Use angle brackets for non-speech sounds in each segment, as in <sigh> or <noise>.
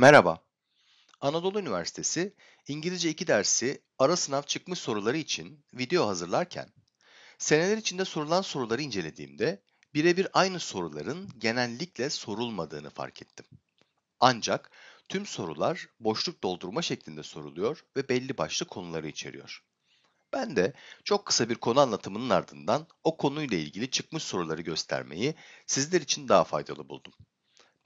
Merhaba. Anadolu Üniversitesi İngilizce 2 dersi ara sınav çıkmış soruları için video hazırlarken seneler içinde sorulan soruları incelediğimde birebir aynı soruların genellikle sorulmadığını fark ettim. Ancak tüm sorular boşluk doldurma şeklinde soruluyor ve belli başlı konuları içeriyor. Ben de çok kısa bir konu anlatımının ardından o konuyla ilgili çıkmış soruları göstermeyi sizler için daha faydalı buldum.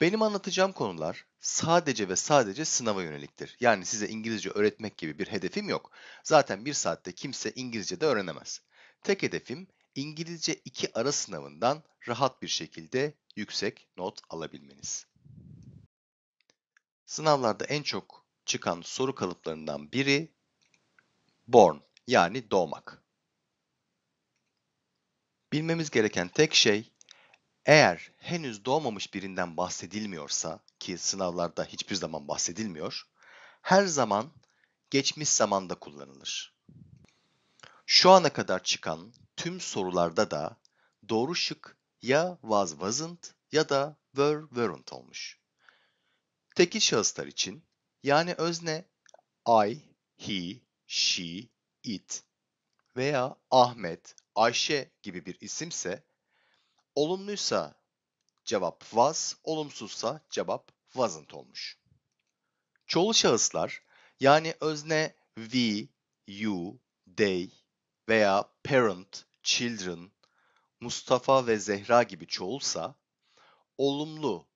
Benim anlatacağım konular sadece ve sadece sınava yöneliktir. Yani size İngilizce öğretmek gibi bir hedefim yok. Zaten bir saatte kimse İngilizce de öğrenemez. Tek hedefim İngilizce 2 ara sınavından rahat bir şekilde yüksek not alabilmeniz. Sınavlarda en çok çıkan soru kalıplarından biri born yani doğmak. Bilmemiz gereken tek şey eğer henüz doğmamış birinden bahsedilmiyorsa ki sınavlarda hiçbir zaman bahsedilmiyor, her zaman geçmiş zamanda kullanılır. Şu ana kadar çıkan tüm sorularda da doğru şık ya was wasn't ya da were weren't olmuş. Tekil şahıslar için yani özne I, he, she, it veya Ahmet, Ayşe gibi bir isimse Olumluysa cevap was, olumsuzsa cevap wasn't olmuş. Çoğul şahıslar yani özne we, you, they veya parent, children, Mustafa ve Zehra gibi çoğulsa olumlu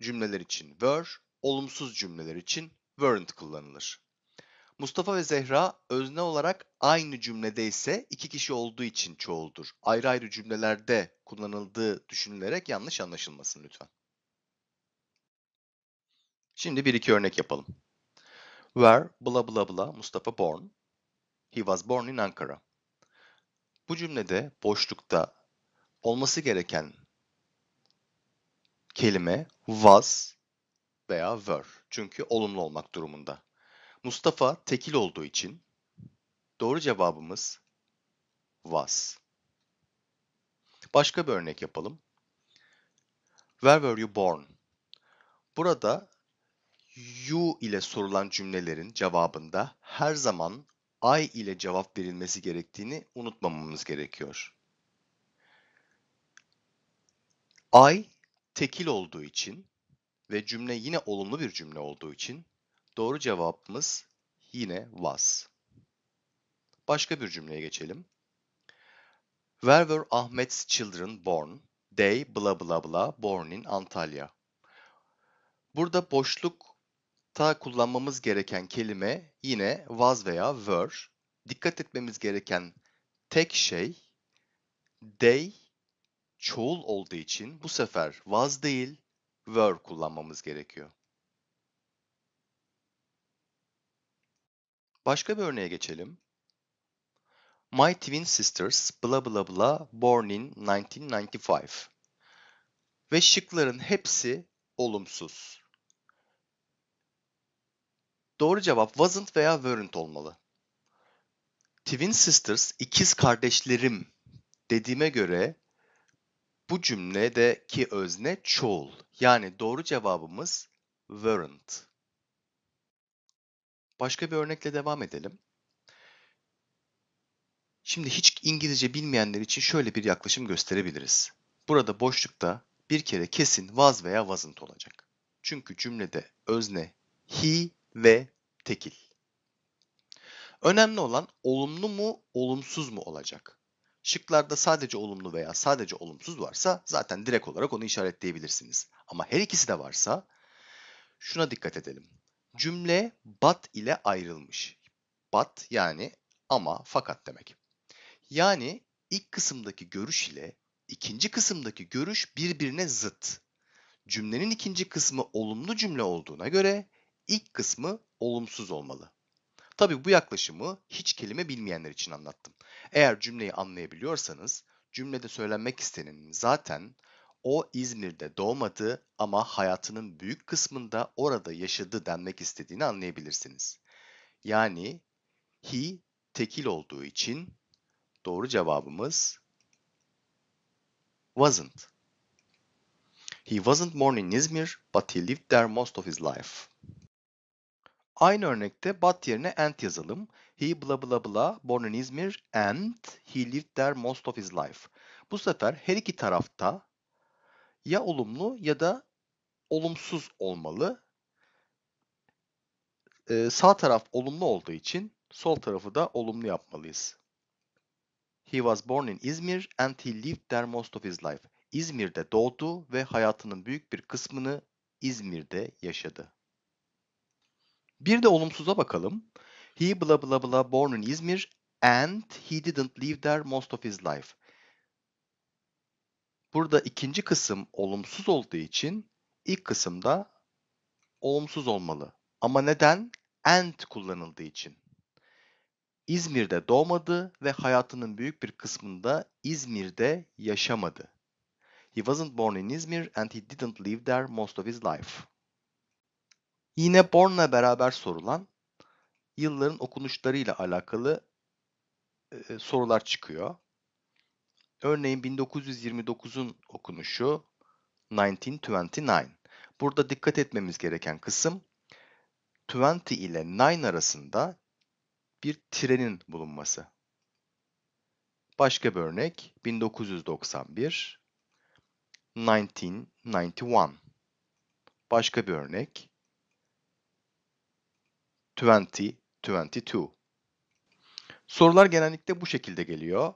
cümleler için were, olumsuz cümleler için weren't kullanılır. Mustafa ve Zehra özne olarak aynı cümlede ise iki kişi olduğu için çoğuldur. Ayrı ayrı cümlelerde kullanıldığı düşünülerek yanlış anlaşılmasın lütfen. Şimdi bir iki örnek yapalım. Where bla bla bla Mustafa born? He was born in Ankara. Bu cümlede boşlukta olması gereken kelime was veya were. Çünkü olumlu olmak durumunda. Mustafa tekil olduğu için doğru cevabımız was. Başka bir örnek yapalım. Where were you born? Burada you ile sorulan cümlelerin cevabında her zaman I ile cevap verilmesi gerektiğini unutmamamız gerekiyor. I tekil olduğu için ve cümle yine olumlu bir cümle olduğu için Doğru cevabımız yine was. Başka bir cümleye geçelim. Where were Ahmet's children born? They bla bla bla born in Antalya. Burada boşlukta kullanmamız gereken kelime yine was veya were. Dikkat etmemiz gereken tek şey they çoğul olduğu için bu sefer was değil were kullanmamız gerekiyor. Başka bir örneğe geçelim. My twin sisters bla bla bla born in 1995. Ve şıkların hepsi olumsuz. Doğru cevap wasn't veya weren't olmalı. Twin sisters ikiz kardeşlerim dediğime göre bu cümledeki özne çoğul. Yani doğru cevabımız weren't. Başka bir örnekle devam edelim. Şimdi hiç İngilizce bilmeyenler için şöyle bir yaklaşım gösterebiliriz. Burada boşlukta bir kere kesin was veya wasn't olacak. Çünkü cümlede özne he ve tekil. Önemli olan olumlu mu, olumsuz mu olacak. Şıklarda sadece olumlu veya sadece olumsuz varsa zaten direkt olarak onu işaretleyebilirsiniz. Ama her ikisi de varsa şuna dikkat edelim. Cümle but ile ayrılmış. But yani ama fakat demek. Yani ilk kısımdaki görüş ile ikinci kısımdaki görüş birbirine zıt. Cümlenin ikinci kısmı olumlu cümle olduğuna göre ilk kısmı olumsuz olmalı. Tabii bu yaklaşımı hiç kelime bilmeyenler için anlattım. Eğer cümleyi anlayabiliyorsanız cümlede söylenmek istenenin zaten o İzmir'de doğmadı ama hayatının büyük kısmında orada yaşadı denmek istediğini anlayabilirsiniz. Yani he tekil olduğu için doğru cevabımız wasn't. He wasn't born in Izmir, but he lived there most of his life. Aynı örnekte but yerine and yazalım. He bla bla bla born in Izmir and he lived there most of his life. Bu sefer her iki tarafta ya olumlu ya da olumsuz olmalı. Ee, sağ taraf olumlu olduğu için sol tarafı da olumlu yapmalıyız. He was born in İzmir and he lived there most of his life. İzmir'de doğdu ve hayatının büyük bir kısmını İzmir'de yaşadı. Bir de olumsuza bakalım. He bla bla bla born in İzmir and he didn't live there most of his life. Burada ikinci kısım olumsuz olduğu için ilk kısımda olumsuz olmalı. Ama neden? And kullanıldığı için. İzmir'de doğmadı ve hayatının büyük bir kısmında İzmir'de yaşamadı. He wasn't born in Izmir and he didn't live there most of his life. Yine born'la beraber sorulan yılların okunuşlarıyla alakalı e, sorular çıkıyor. Örneğin 1929'un okunuşu 1929. Burada dikkat etmemiz gereken kısım 20 ile 9 arasında bir trenin bulunması. Başka bir örnek 1991 1991 Başka bir örnek 2022 Sorular genellikle bu şekilde geliyor.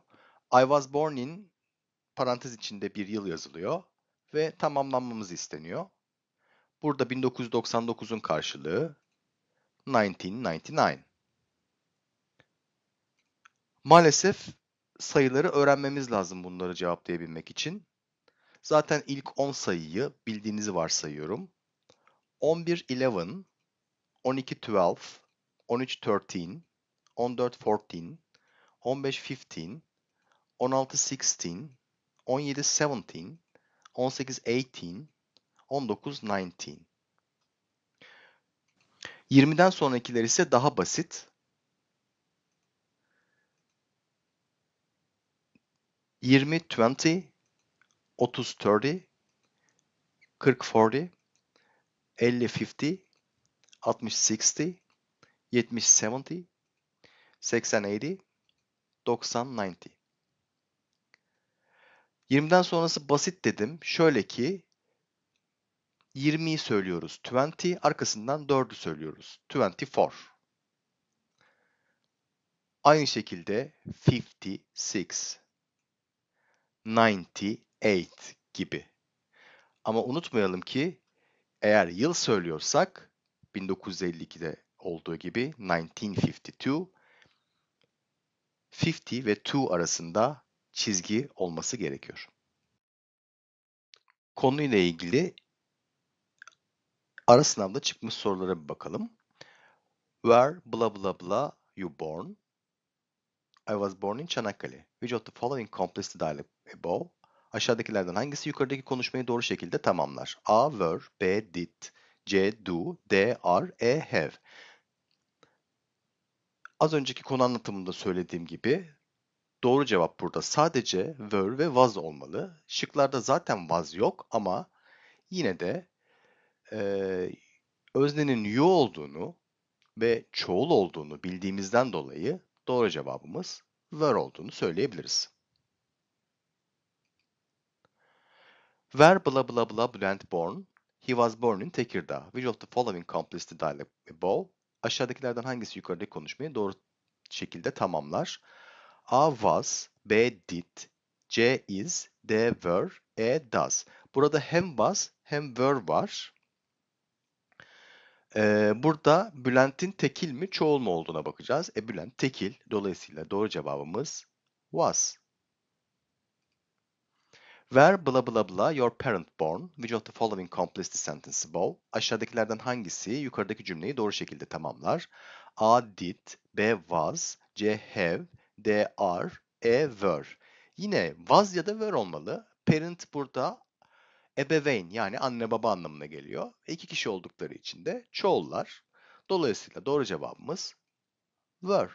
I was born in parantez içinde bir yıl yazılıyor ve tamamlanmamız isteniyor. Burada 1999'un karşılığı 1999. Maalesef sayıları öğrenmemiz lazım bunları cevaplayabilmek için. Zaten ilk 10 sayıyı bildiğinizi varsayıyorum. 11 11, 12 12, 13 13, 14 14, 15 15 16-16, 17-17, 18-18, 19-19. 20'den sonrakiler ise daha basit. Yirmi twenty, otuz thirty, kırk forty, elli fifty, altmış sixty, yetmiş seventy, seksen eighty, doksan ninety. 20'den sonrası basit dedim. Şöyle ki 20'yi söylüyoruz 20, arkasından 4'ü söylüyoruz 24. Aynı şekilde 56, 98 gibi. Ama unutmayalım ki eğer yıl söylüyorsak 1952'de olduğu gibi 1952, 50 ve 2 arasında çizgi olması gerekiyor. Konuyla ilgili ara sınavda çıkmış sorulara bir bakalım. Where blah blah blah you born? I was born in Çanakkale. Which of the following completes the dialogue above? Aşağıdakilerden hangisi yukarıdaki konuşmayı doğru şekilde tamamlar? A. Were B. Did C. Do D. Are E. Have Az önceki konu anlatımında söylediğim gibi Doğru cevap burada sadece were ve was olmalı. Şıklarda zaten was yok ama yine de e, öznenin you olduğunu ve çoğul olduğunu bildiğimizden dolayı doğru cevabımız were olduğunu söyleyebiliriz. Where blah blah blah Bülent born? He was born in Tekirdağ. Which of the following completes the dialogue above? Aşağıdakilerden hangisi yukarıdaki konuşmayı doğru şekilde tamamlar? A was, B did, C is, D were, E does. Burada hem was hem were var. Ee, burada Bülent'in tekil mi çoğul mu olduğuna bakacağız. E Bülent tekil. Dolayısıyla doğru cevabımız was. Where bla bla bla your parent born? Which of the following completes the sentence above? Aşağıdakilerden hangisi yukarıdaki cümleyi doğru şekilde tamamlar? A did, B was, C have, they are, a were. Yine was ya da were olmalı. Parent burada ebeveyn yani anne baba anlamına geliyor. İki kişi oldukları için de çoğullar. Dolayısıyla doğru cevabımız were.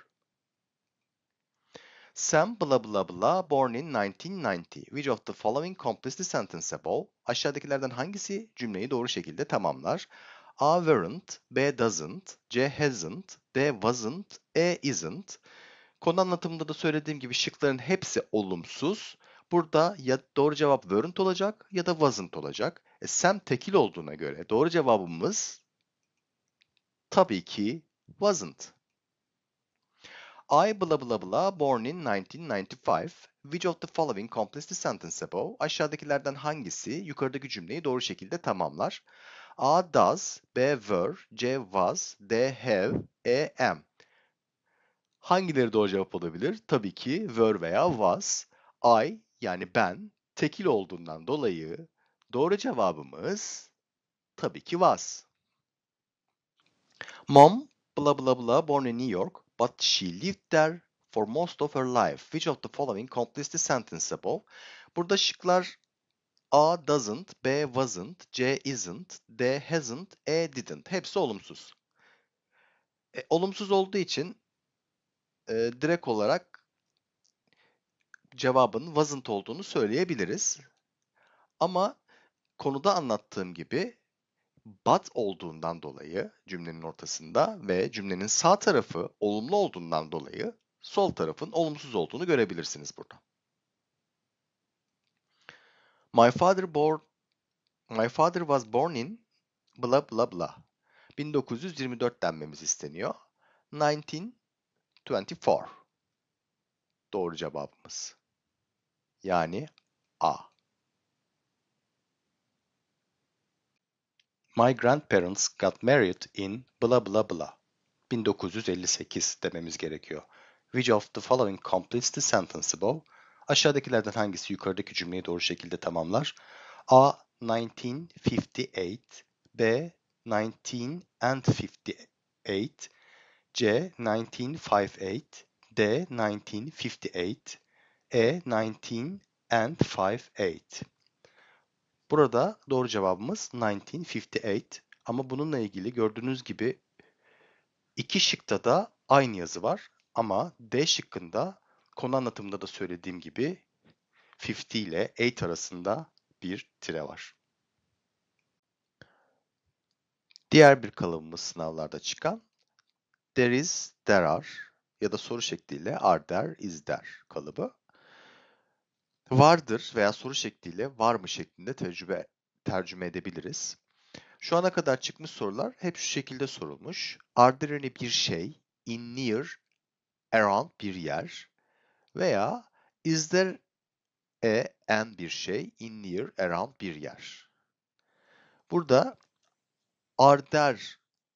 Sam bla bla bla born in 1990. Which of the following completes the sentence above? Aşağıdakilerden hangisi cümleyi doğru şekilde tamamlar? A weren't, B doesn't, C hasn't, D wasn't, E isn't. Konu anlatımında da söylediğim gibi şıkların hepsi olumsuz. Burada ya doğru cevap weren't olacak ya da wasn't olacak. E, Sam tekil olduğuna göre doğru cevabımız tabii ki wasn't. I blah blah blah born in 1995. Which of the following completes the sentence above? Aşağıdakilerden hangisi yukarıdaki cümleyi doğru şekilde tamamlar? A does, B were, C was, D have, E am. Hangileri doğru cevap olabilir? Tabii ki were veya was. I yani ben tekil olduğundan dolayı doğru cevabımız tabii ki was. Mom blah blah blah born in New York but she lived there for most of her life. Which of the following completes the sentence above? Burada şıklar A doesn't, B wasn't, C isn't, D hasn't, E didn't. Hepsi olumsuz. E, olumsuz olduğu için e, direkt olarak cevabın wasn't olduğunu söyleyebiliriz. Ama konuda anlattığım gibi but olduğundan dolayı cümlenin ortasında ve cümlenin sağ tarafı olumlu olduğundan dolayı sol tarafın olumsuz olduğunu görebilirsiniz burada. My father born My father was born in bla bla bla. 1924 denmemiz isteniyor. 19 24. Doğru cevabımız. Yani A. My grandparents got married in blah blah blah. 1958 dememiz gerekiyor. Which of the following completes the sentence above? Aşağıdakilerden hangisi yukarıdaki cümleyi doğru şekilde tamamlar? A. 1958 B. 19 and 58 C 1958, D 1958, E 19 and 58. Burada doğru cevabımız 1958 ama bununla ilgili gördüğünüz gibi iki şıkta da aynı yazı var ama D şıkkında konu anlatımında da söylediğim gibi 50 ile 8 arasında bir tire var. Diğer bir kalıbımız sınavlarda çıkan there is, there are ya da soru şekliyle are there, is there kalıbı vardır veya soru şekliyle var mı şeklinde tecrübe, tercüme edebiliriz. Şu ana kadar çıkmış sorular hep şu şekilde sorulmuş. Are there any bir şey, in near, around bir yer veya is there a an bir şey, in near, around bir yer. Burada are there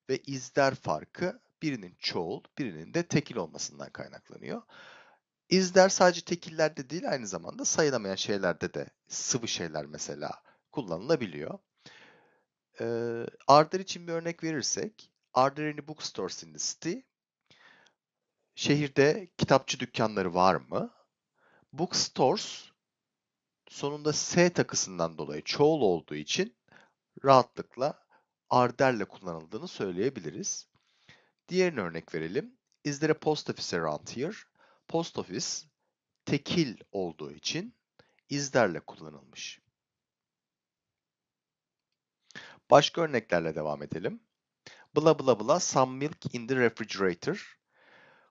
ve is there farkı birinin çoğul, birinin de tekil olmasından kaynaklanıyor. İzler sadece tekillerde değil aynı zamanda sayılamayan şeylerde de sıvı şeyler mesela kullanılabiliyor. Ee, Arder için bir örnek verirsek, Arderini Bookstores in the City, şehirde kitapçı dükkanları var mı? Bookstores sonunda S takısından dolayı çoğul olduğu için rahatlıkla Arder'le kullanıldığını söyleyebiliriz. Diğerini örnek verelim. Is there a post office around here? Post office tekil olduğu için is there'le kullanılmış. Başka örneklerle devam edelim. Bla bla bla some milk in the refrigerator.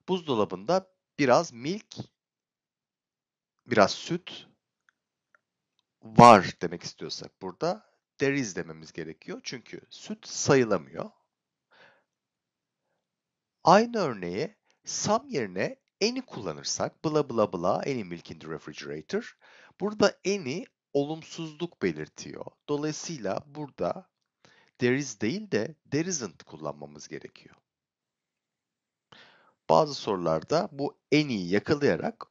Buzdolabında biraz milk, biraz süt var demek istiyorsak burada there is dememiz gerekiyor. Çünkü süt sayılamıyor. Aynı örneği some yerine any kullanırsak bla bla bla any milk in the refrigerator. Burada any olumsuzluk belirtiyor. Dolayısıyla burada there is değil de there isn't kullanmamız gerekiyor. Bazı sorularda bu any'i yakalayarak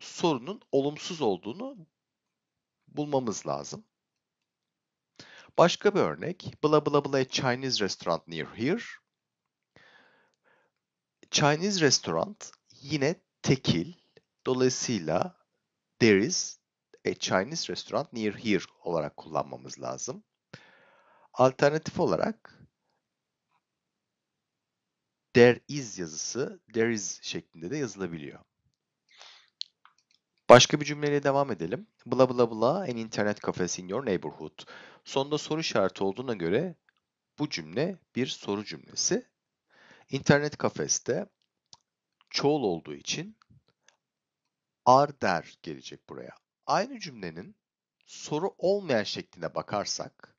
sorunun olumsuz olduğunu bulmamız lazım. Başka bir örnek. Bla bla bla a Chinese restaurant near here. Chinese restaurant yine tekil. Dolayısıyla there is a Chinese restaurant near here olarak kullanmamız lazım. Alternatif olarak there is yazısı there is şeklinde de yazılabiliyor. Başka bir cümleyle devam edelim. Bla bla bla an internet cafe in your neighborhood. Sonunda soru işareti olduğuna göre bu cümle bir soru cümlesi. İnternet kafeste çoğul olduğu için ar der gelecek buraya. Aynı cümlenin soru olmayan şekline bakarsak,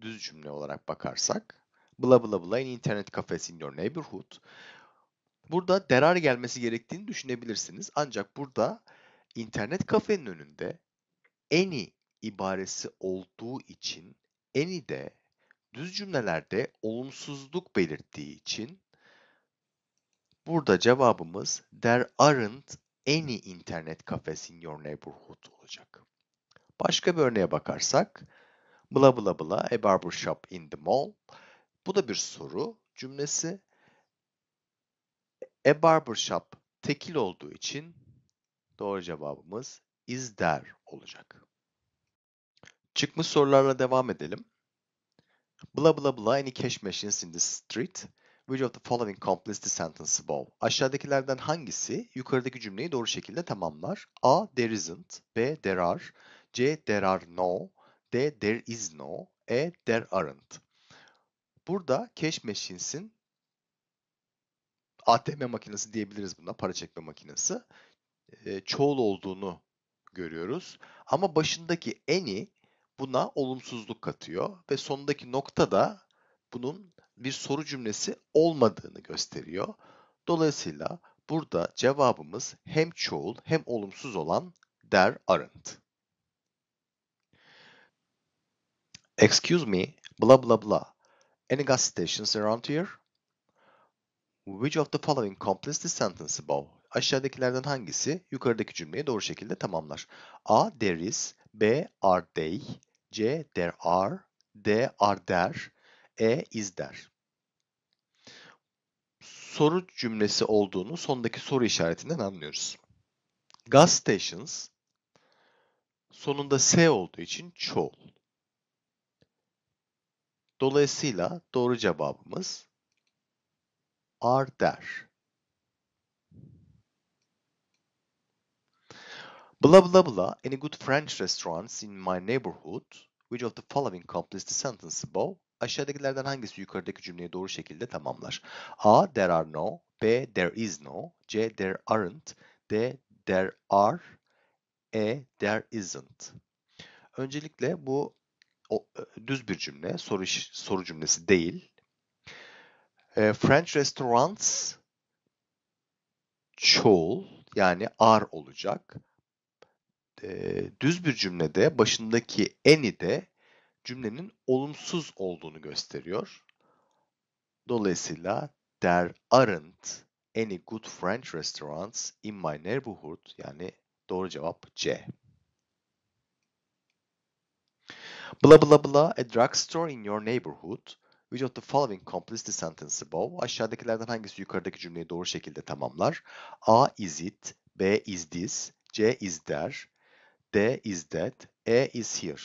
düz cümle olarak bakarsak, bla bla bla in internet cafes in your neighborhood. Burada derar gelmesi gerektiğini düşünebilirsiniz. Ancak burada internet kafenin önünde any ibaresi olduğu için any de Düz cümlelerde olumsuzluk belirttiği için burada cevabımız there aren't any internet cafes in your neighborhood olacak. Başka bir örneğe bakarsak bla bla bla a barber shop in the mall. Bu da bir soru cümlesi. A barber shop tekil olduğu için doğru cevabımız is there olacak. Çıkmış sorularla devam edelim. Bla bla bla any cash machines in the street? Which of the following completes the sentence above? Aşağıdakilerden hangisi yukarıdaki cümleyi doğru şekilde tamamlar? A. There isn't. B. There are. C. There are no. D. There is no. E. There aren't. Burada cash machines'in ATM makinesi diyebiliriz buna, para çekme makinesi. E, çoğul olduğunu görüyoruz. Ama başındaki any buna olumsuzluk katıyor ve sondaki nokta da bunun bir soru cümlesi olmadığını gösteriyor. Dolayısıyla burada cevabımız hem çoğul hem olumsuz olan der aren't. Excuse me, blah blah blah. Any gas stations around here? Which of the following completes the sentence above? Aşağıdakilerden hangisi yukarıdaki cümleyi doğru şekilde tamamlar? A. There is. B. Are they? C there are, D are there, E is there. Soru cümlesi olduğunu sondaki soru işaretinden anlıyoruz. Gas stations sonunda S olduğu için çoğul. Dolayısıyla doğru cevabımız are there. Blah blah blah. Any good French restaurants in my neighborhood? Which of the following completes the sentence above? Aşağıdakilerden hangisi yukarıdaki cümleyi doğru şekilde tamamlar? A. There are no. B. There is no. C. There aren't. D. There are. E. There isn't. Öncelikle bu o, e, düz bir cümle. Soru, soru cümlesi değil. E, French restaurants çoğul yani are olacak düz bir cümlede başındaki any de cümlenin olumsuz olduğunu gösteriyor. Dolayısıyla there aren't any good French restaurants in my neighborhood yani doğru cevap C. Bla bla bla a drugstore in your neighborhood. Which of the following completes the sentence above? Aşağıdakilerden hangisi yukarıdaki cümleyi doğru şekilde tamamlar? A. Is it? B. Is this? C. Is there? D is that, E is here.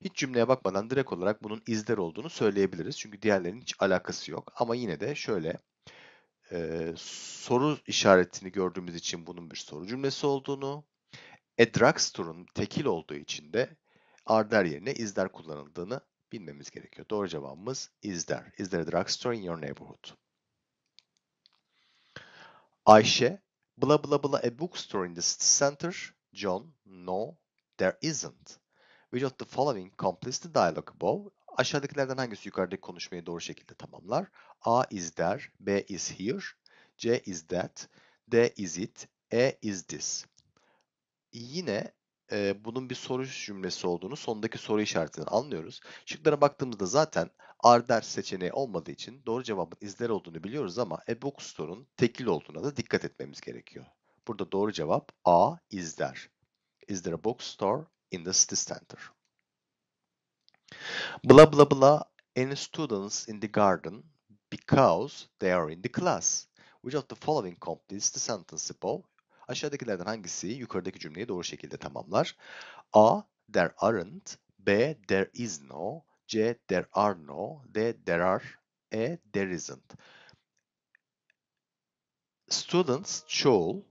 Hiç cümleye bakmadan direkt olarak bunun izler olduğunu söyleyebiliriz. Çünkü diğerlerinin hiç alakası yok. Ama yine de şöyle e, soru işaretini gördüğümüz için bunun bir soru cümlesi olduğunu, a drugstore'un tekil olduğu için de arder yerine izler kullanıldığını bilmemiz gerekiyor. Doğru cevabımız is there. Is there a drugstore in your neighborhood? Ayşe, bla bla bla a bookstore in the city center John, no, there isn't. Which of the following completes the dialogue above? Aşağıdakilerden hangisi yukarıdaki konuşmayı doğru şekilde tamamlar? A is there, B is here, C is that, D is it, E is this. Yine e, bunun bir soru cümlesi olduğunu sondaki soru işaretinden anlıyoruz. Şıklara baktığımızda zaten are there seçeneği olmadığı için doğru cevabın izler olduğunu biliyoruz ama e-bookstore'un tekil olduğuna da dikkat etmemiz gerekiyor. Burada doğru cevap A. Is there? Is there a bookstore in the city center? bla bla bla any students in the garden because they are in the class. Which of the following completes the sentence above? Aşağıdakilerden hangisi yukarıdaki cümleyi doğru şekilde tamamlar? A. There aren't. B. There is no. C. There are no. D. There are. E. There isn't. Students çoğul.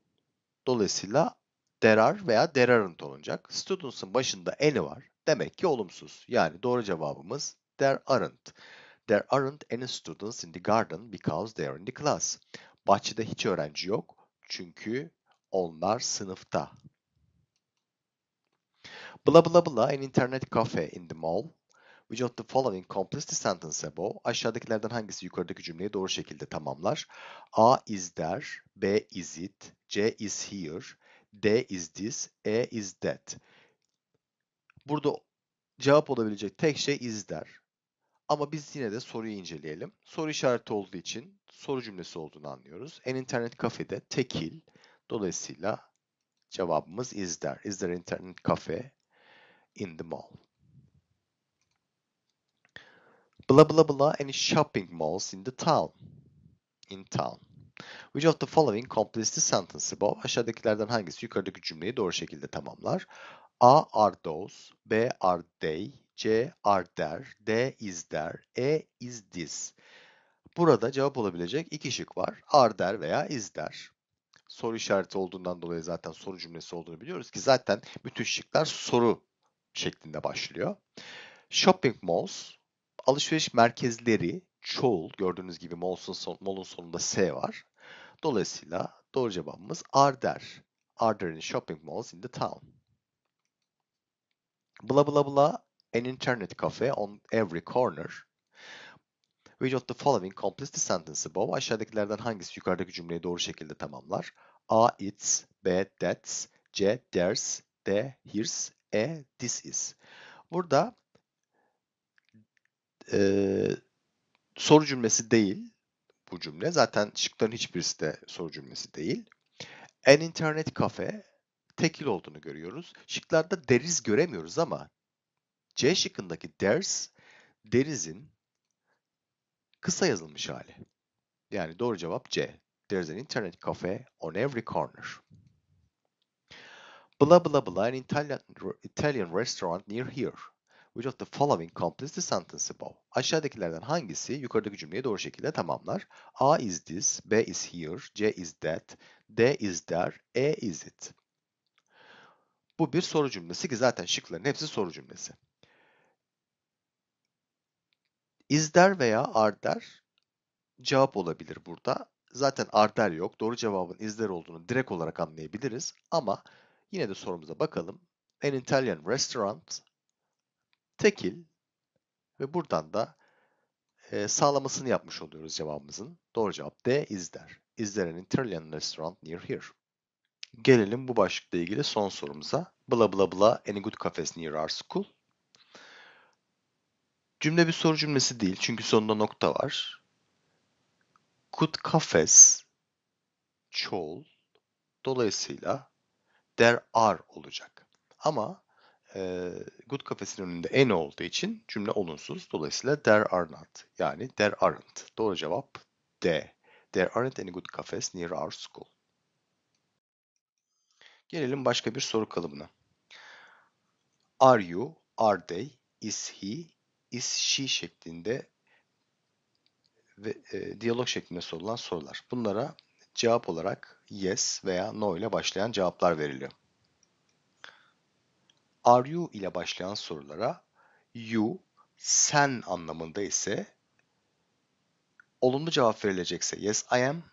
Dolayısıyla there are veya there aren't olacak. Students'ın başında any var. Demek ki olumsuz. Yani doğru cevabımız there aren't. There aren't any students in the garden because they are in the class. Bahçede hiç öğrenci yok çünkü onlar sınıfta. Bla bla bla an internet cafe in the mall We jot the following complete the sentence above. Aşağıdakilerden hangisi yukarıdaki cümleyi doğru şekilde tamamlar? A is there, B is it, C is here, D is this, E is that. Burada cevap olabilecek tek şey is there. Ama biz yine de soruyu inceleyelim. Soru işareti olduğu için soru cümlesi olduğunu anlıyoruz. En internet kafede tekil. Dolayısıyla cevabımız is there. Is there internet cafe in the mall? blah blah blah any shopping malls in the town. In town. Which of the following completes the sentence above? Aşağıdakilerden hangisi yukarıdaki cümleyi doğru şekilde tamamlar? A are those, B are they, C are there, D is there, E is this. Burada cevap olabilecek iki şık var. Are there veya is there. Soru işareti olduğundan dolayı zaten soru cümlesi olduğunu biliyoruz ki zaten bütün şıklar soru şeklinde başlıyor. Shopping malls alışveriş merkezleri çoğul gördüğünüz gibi mall'un son, mall sonunda S var. Dolayısıyla doğru cevabımız are there. Are shopping malls in the town? Bla bla bla an internet cafe on every corner. Which of the following completes the sentence above? Aşağıdakilerden hangisi yukarıdaki cümleyi doğru şekilde tamamlar? A. It's. B. That's. C. There's. D. Here's. E. This is. Burada e, soru cümlesi değil bu cümle. Zaten şıkların hiçbirisi de soru cümlesi değil. An internet cafe tekil olduğunu görüyoruz. Şıklarda deriz göremiyoruz ama C şıkkındaki ders derizin kısa yazılmış hali. Yani doğru cevap C. There's an internet cafe on every corner. bla bla. blah an Italian Italian restaurant near here. Which of the following completes the sentence above? Aşağıdakilerden hangisi yukarıdaki cümleyi doğru şekilde tamamlar? A is this, B is here, C is that, D is there, E is it. Bu bir soru cümlesi ki zaten şıkların hepsi soru cümlesi. Is there veya are there cevap olabilir burada. Zaten are there yok. Doğru cevabın is there olduğunu direkt olarak anlayabiliriz. Ama yine de sorumuza bakalım. An Italian restaurant tekil ve buradan da e, sağlamasını yapmış oluyoruz cevabımızın. Doğru cevap D is there. Is there an Italian restaurant near here? Gelelim bu başlıkla ilgili son sorumuza. Bla bla bla any good cafes near our school? Cümle bir soru cümlesi değil çünkü sonunda nokta var. Good cafes çoğul. Dolayısıyla there are olacak. Ama e, good kafesinin önünde en olduğu için cümle olumsuz. Dolayısıyla there are not yani there aren't. Doğru cevap D. There aren't any good cafes near our school. Gelelim başka bir soru kalıbına. Are you, are they, is he, is she şeklinde ve e, diyalog şeklinde sorulan sorular. Bunlara cevap olarak yes veya no ile başlayan cevaplar veriliyor are you ile başlayan sorulara you, sen anlamında ise olumlu cevap verilecekse yes I am,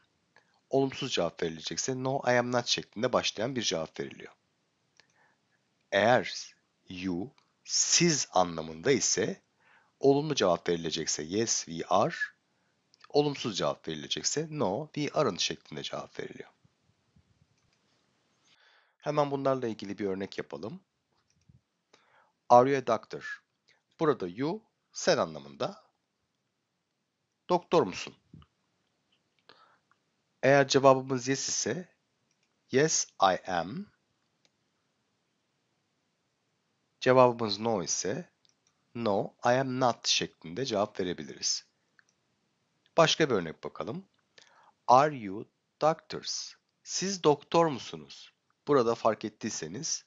olumsuz cevap verilecekse no I am not şeklinde başlayan bir cevap veriliyor. Eğer you, siz anlamında ise olumlu cevap verilecekse yes we are, olumsuz cevap verilecekse no we aren't şeklinde cevap veriliyor. Hemen bunlarla ilgili bir örnek yapalım. Are you a doctor? Burada you sen anlamında. Doktor musun? Eğer cevabımız yes ise yes I am. Cevabımız no ise no I am not şeklinde cevap verebiliriz. Başka bir örnek bakalım. Are you doctors? Siz doktor musunuz? Burada fark ettiyseniz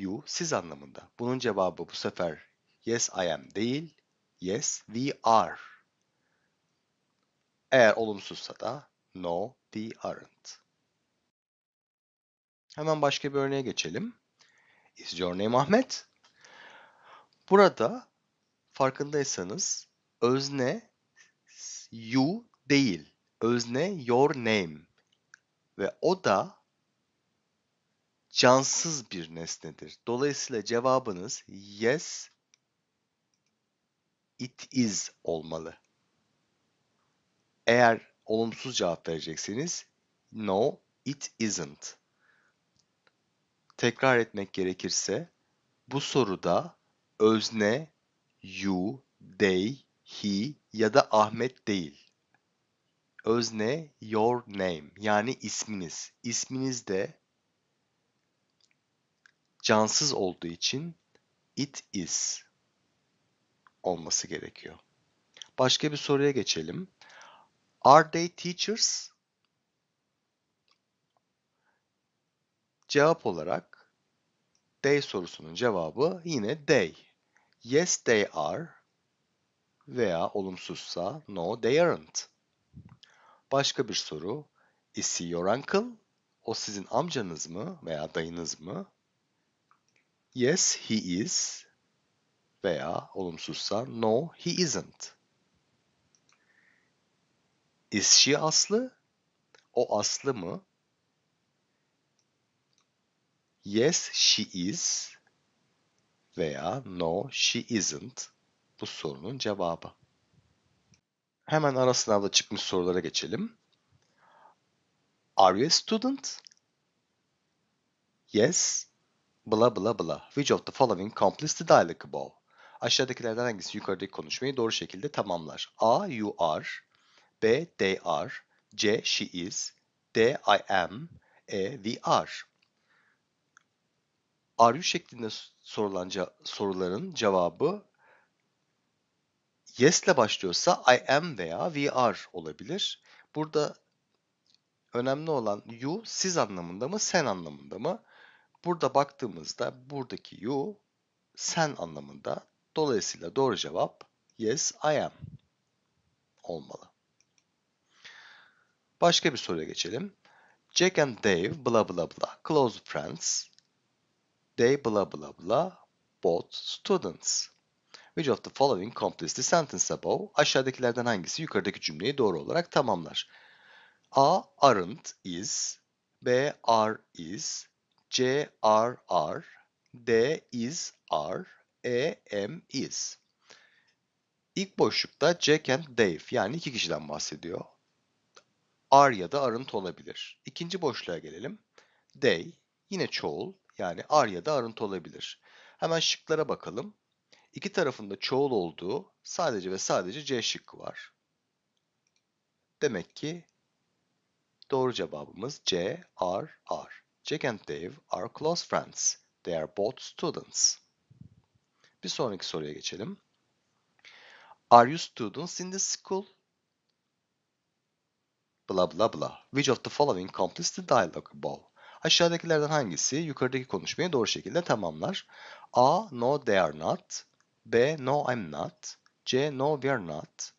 You siz anlamında. Bunun cevabı bu sefer yes I am değil, yes we are. Eğer olumsuzsa da no we aren't. Hemen başka bir örneğe geçelim. Is your name Ahmet? Burada farkındaysanız özne you değil. Özne your name. Ve o da cansız bir nesnedir. Dolayısıyla cevabınız yes, it is olmalı. Eğer olumsuz cevap verecekseniz no, it isn't. Tekrar etmek gerekirse bu soruda özne you, they, he ya da Ahmet değil. Özne your name yani isminiz. İsminiz de cansız olduğu için it is olması gerekiyor. Başka bir soruya geçelim. Are they teachers? Cevap olarak they sorusunun cevabı yine they. Yes they are veya olumsuzsa no they aren't. Başka bir soru. Is he your uncle? O sizin amcanız mı veya dayınız mı? Yes, he is veya olumsuzsa no, he isn't. Is she Aslı? O Aslı mı? Yes, she is veya no, she isn't bu sorunun cevabı. Hemen ara sınavda çıkmış sorulara geçelim. Are you a student? Yes, bla bla bla. Which of the following completes the dialogue above? Aşağıdakilerden hangisi yukarıdaki konuşmayı doğru şekilde tamamlar? A. You are. B. They are. C. She is. D. I am. E. We are. Are you şeklinde sorulan soruların cevabı yes ile başlıyorsa I am veya we are olabilir. Burada önemli olan you siz anlamında mı sen anlamında mı? Burada baktığımızda buradaki you sen anlamında. Dolayısıyla doğru cevap yes I am olmalı. Başka bir soruya geçelim. Jack and Dave bla bla bla close friends. They bla bla bla both students. Which of the following completes the sentence above? Aşağıdakilerden hangisi yukarıdaki cümleyi doğru olarak tamamlar? A. Aren't is. B. Are is. C R R D is R E am is. İlk boşlukta Jack and Dave yani iki kişiden bahsediyor. R ya da aren't olabilir. İkinci boşluğa gelelim. They yine çoğul yani R ya da aren't olabilir. Hemen şıklara bakalım. İki tarafında çoğul olduğu sadece ve sadece C şıkkı var. Demek ki doğru cevabımız C, R, R. Jack and Dave are close friends. They are both students. Bir sonraki soruya geçelim. Are you students in this school? Bla bla bla. Which of the following completes the dialogue above? Aşağıdakilerden hangisi yukarıdaki konuşmayı doğru şekilde tamamlar? A. No they are not. B. No I'm not. C. No we are not.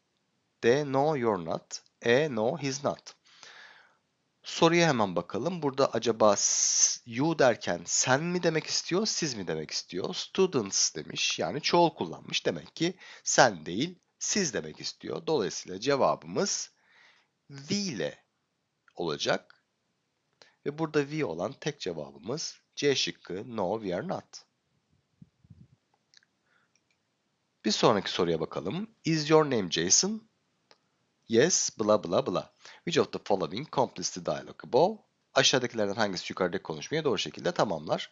D. No you're not. E. No he's not. Soruya hemen bakalım. Burada acaba you derken sen mi demek istiyor, siz mi demek istiyor? Students demiş. Yani çoğul kullanmış. Demek ki sen değil, siz demek istiyor. Dolayısıyla cevabımız we ile olacak. Ve burada we olan tek cevabımız C şıkkı no we are not. Bir sonraki soruya bakalım. Is your name Jason? Yes, bla bla bla. Which of the following completes the dialogue above? Aşağıdakilerden hangisi yukarıdaki konuşmayı doğru şekilde tamamlar?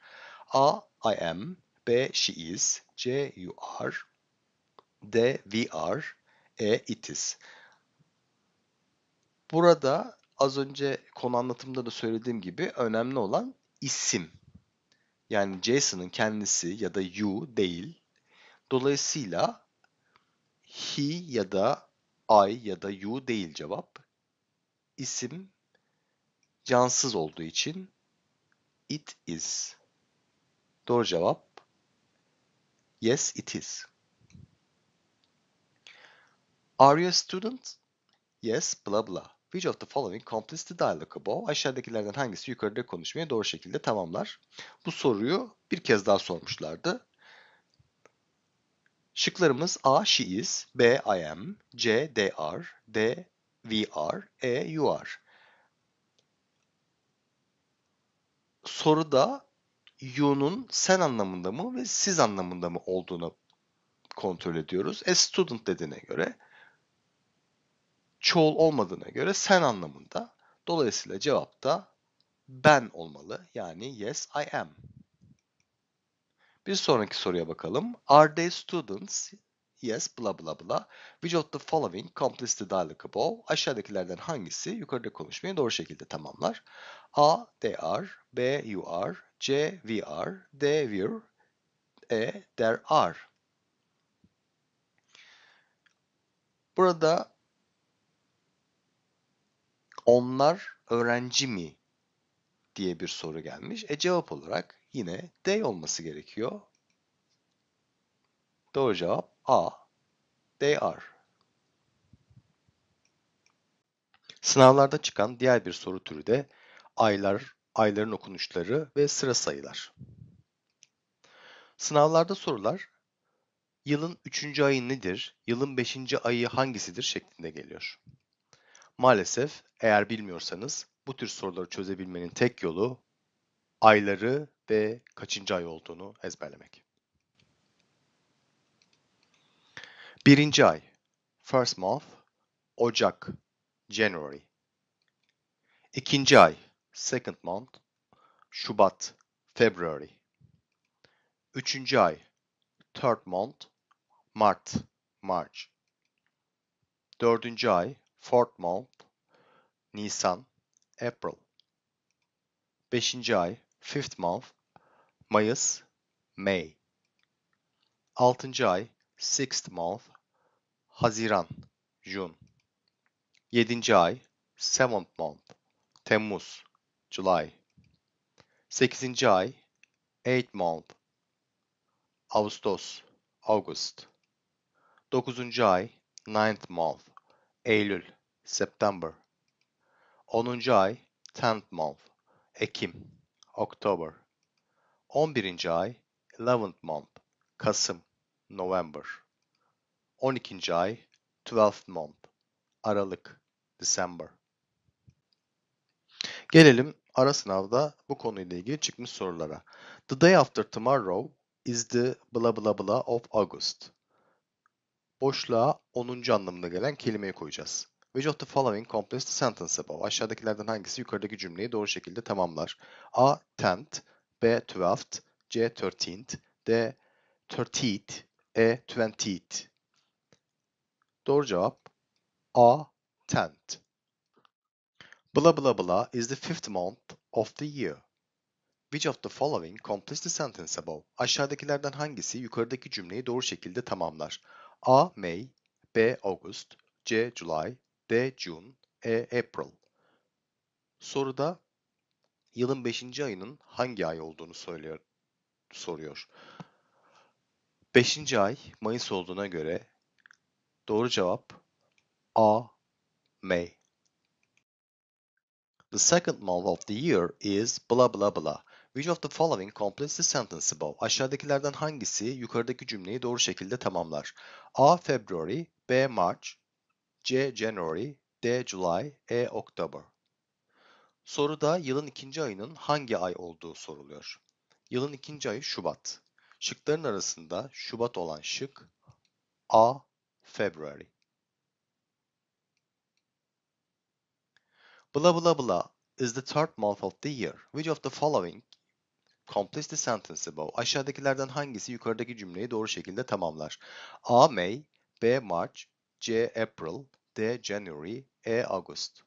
A. I am. B. She is. C. You are. D. We are. E. It is. Burada az önce konu anlatımda da söylediğim gibi önemli olan isim. Yani Jason'ın kendisi ya da you değil. Dolayısıyla he ya da I ya da you değil cevap. İsim cansız olduğu için it is. Doğru cevap yes it is. Are you a student? Yes, blah blah. Which of the following completes the dialogue above? Aşağıdakilerden hangisi yukarıda konuşmayı doğru şekilde tamamlar? Bu soruyu bir kez daha sormuşlardı. Şıklarımız A. She is, B. I am, C. They are, D. We are, E. You are. Soruda you'nun sen anlamında mı ve siz anlamında mı olduğunu kontrol ediyoruz. A student dediğine göre çoğul olmadığına göre sen anlamında. Dolayısıyla cevap da ben olmalı. Yani yes I am. Bir sonraki soruya bakalım. Are they students? Yes, bla bla bla. Which of the following completes the dialogue above? Aşağıdakilerden hangisi yukarıda konuşmayı doğru şekilde tamamlar? A. They are. B. You are. C. We are. D. We're. E. There are. Burada onlar öğrenci mi diye bir soru gelmiş. E cevap olarak yine D olması gerekiyor. Doğru cevap A. DR. Sınavlarda çıkan diğer bir soru türü de aylar, ayların okunuşları ve sıra sayılar. Sınavlarda sorular yılın 3. ayı nedir, yılın 5. ayı hangisidir şeklinde geliyor. Maalesef eğer bilmiyorsanız bu tür soruları çözebilmenin tek yolu ayları ve kaçıncı ay olduğunu ezberlemek. Birinci ay, first month, Ocak, January. İkinci ay, second month, Şubat, February. Üçüncü ay, third month, Mart, March. Dördüncü ay, fourth month, Nisan, April. Beşinci ay, fifth month, Mayıs May 6. ay sixth month Haziran June 7. ay seventh month Temmuz July 8. ay eighth month Ağustos August 9. ay ninth month Eylül September 10. ay tenth month Ekim October 11. ay eleventh month Kasım November 12. ay twelfth month Aralık December Gelelim ara sınavda bu konuyla ilgili çıkmış sorulara. The day after tomorrow is the blah blah blah of August. Boşluğa 10. anlamına gelen kelimeyi koyacağız. Which of the following completes the sentence above? Aşağıdakilerden hangisi yukarıdaki cümleyi doğru şekilde tamamlar? A. Tent B12, C13, D30, E20. Doğru cevap A. Tent. Blah blah blah is the fifth month of the year. Which of the following completes the sentence above? Aşağıdakilerden hangisi yukarıdaki cümleyi doğru şekilde tamamlar? A. May B. August C. July D. June E. April Soruda yılın 5. ayının hangi ay olduğunu söylüyor, soruyor. 5. ay Mayıs olduğuna göre doğru cevap A. May. The second month of the year is blah blah blah. Which of the following completes the sentence above? Aşağıdakilerden hangisi yukarıdaki cümleyi doğru şekilde tamamlar? A. February B. March C. January D. July E. October Soruda yılın ikinci ayının hangi ay olduğu soruluyor. Yılın ikinci ayı Şubat. Şıkların arasında Şubat olan şık A. February. Blah blah blah is the third month of the year. Which of the following completes the sentence above? Aşağıdakilerden hangisi yukarıdaki cümleyi doğru şekilde tamamlar? A. May B. March C. April D. January E. August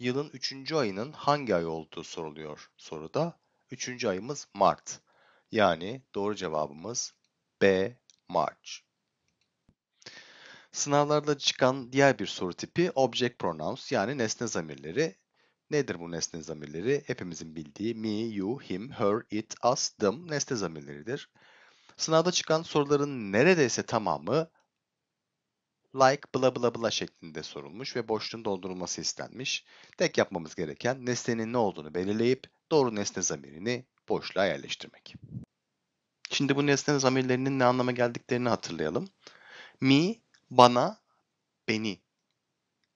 yılın 3. ayının hangi ay olduğu soruluyor soruda. 3. ayımız Mart. Yani doğru cevabımız B. March. Sınavlarda çıkan diğer bir soru tipi object pronouns yani nesne zamirleri. Nedir bu nesne zamirleri? Hepimizin bildiği me, you, him, her, it, us, them nesne zamirleridir. Sınavda çıkan soruların neredeyse tamamı like bla bla bla şeklinde sorulmuş ve boşluğun doldurulması istenmiş. Tek yapmamız gereken nesnenin ne olduğunu belirleyip doğru nesne zamirini boşluğa yerleştirmek. Şimdi bu nesne zamirlerinin ne anlama geldiklerini hatırlayalım. Mi, bana, beni.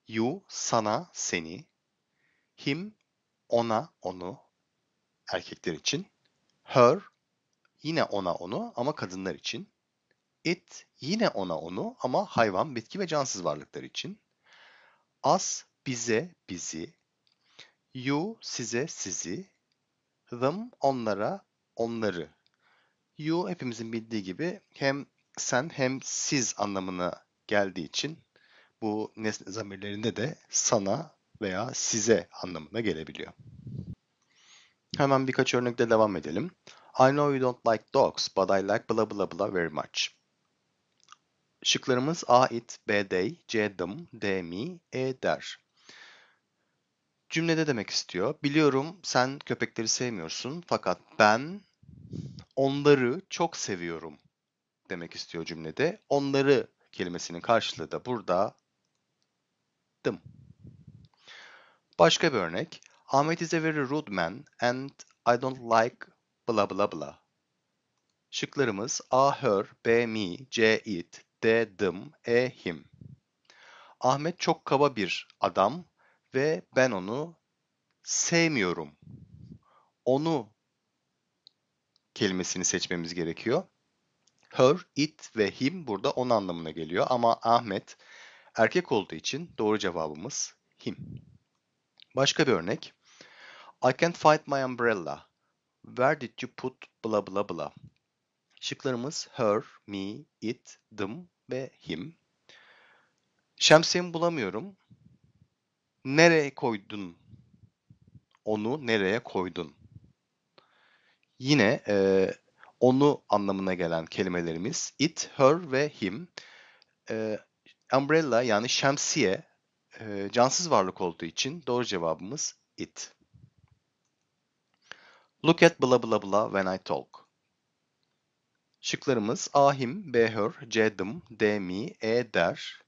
You, sana, seni. Him, ona, onu. Erkekler için. Her, yine ona, onu ama kadınlar için. It yine ona onu ama hayvan, bitki ve cansız varlıklar için. Us bize, bizi. You size, sizi. Them onlara, onları. You hepimizin bildiği gibi hem sen hem siz anlamına geldiği için bu nesne zamirlerinde de sana veya size anlamına gelebiliyor. Hemen birkaç örnekle devam edelim. I know you don't like dogs, but I like blah blah blah very much. Şıklarımız A it, B day, C them, D mi, E der. Cümlede demek istiyor. Biliyorum sen köpekleri sevmiyorsun fakat ben onları çok seviyorum demek istiyor cümlede. Onları kelimesinin karşılığı da burada them. Başka bir örnek. Ahmet is a very rude man and I don't like bla bla bla. Şıklarımız A her, B me, C it, dedim, Ehim. Ahmet çok kaba bir adam ve ben onu sevmiyorum. Onu kelimesini seçmemiz gerekiyor. Her, it ve him burada on anlamına geliyor ama Ahmet erkek olduğu için doğru cevabımız him. Başka bir örnek. I can't find my umbrella. Where did you put bla bla bla? Şıklarımız her, me, it, them ve him. Şemsiyemi bulamıyorum. Nereye koydun? Onu nereye koydun? Yine e, onu anlamına gelen kelimelerimiz it, her ve him. E, umbrella yani şemsiye e, cansız varlık olduğu için doğru cevabımız it. Look at blah blah blah when I talk. Şıklarımız ahim, behör, cedım, demi, e der.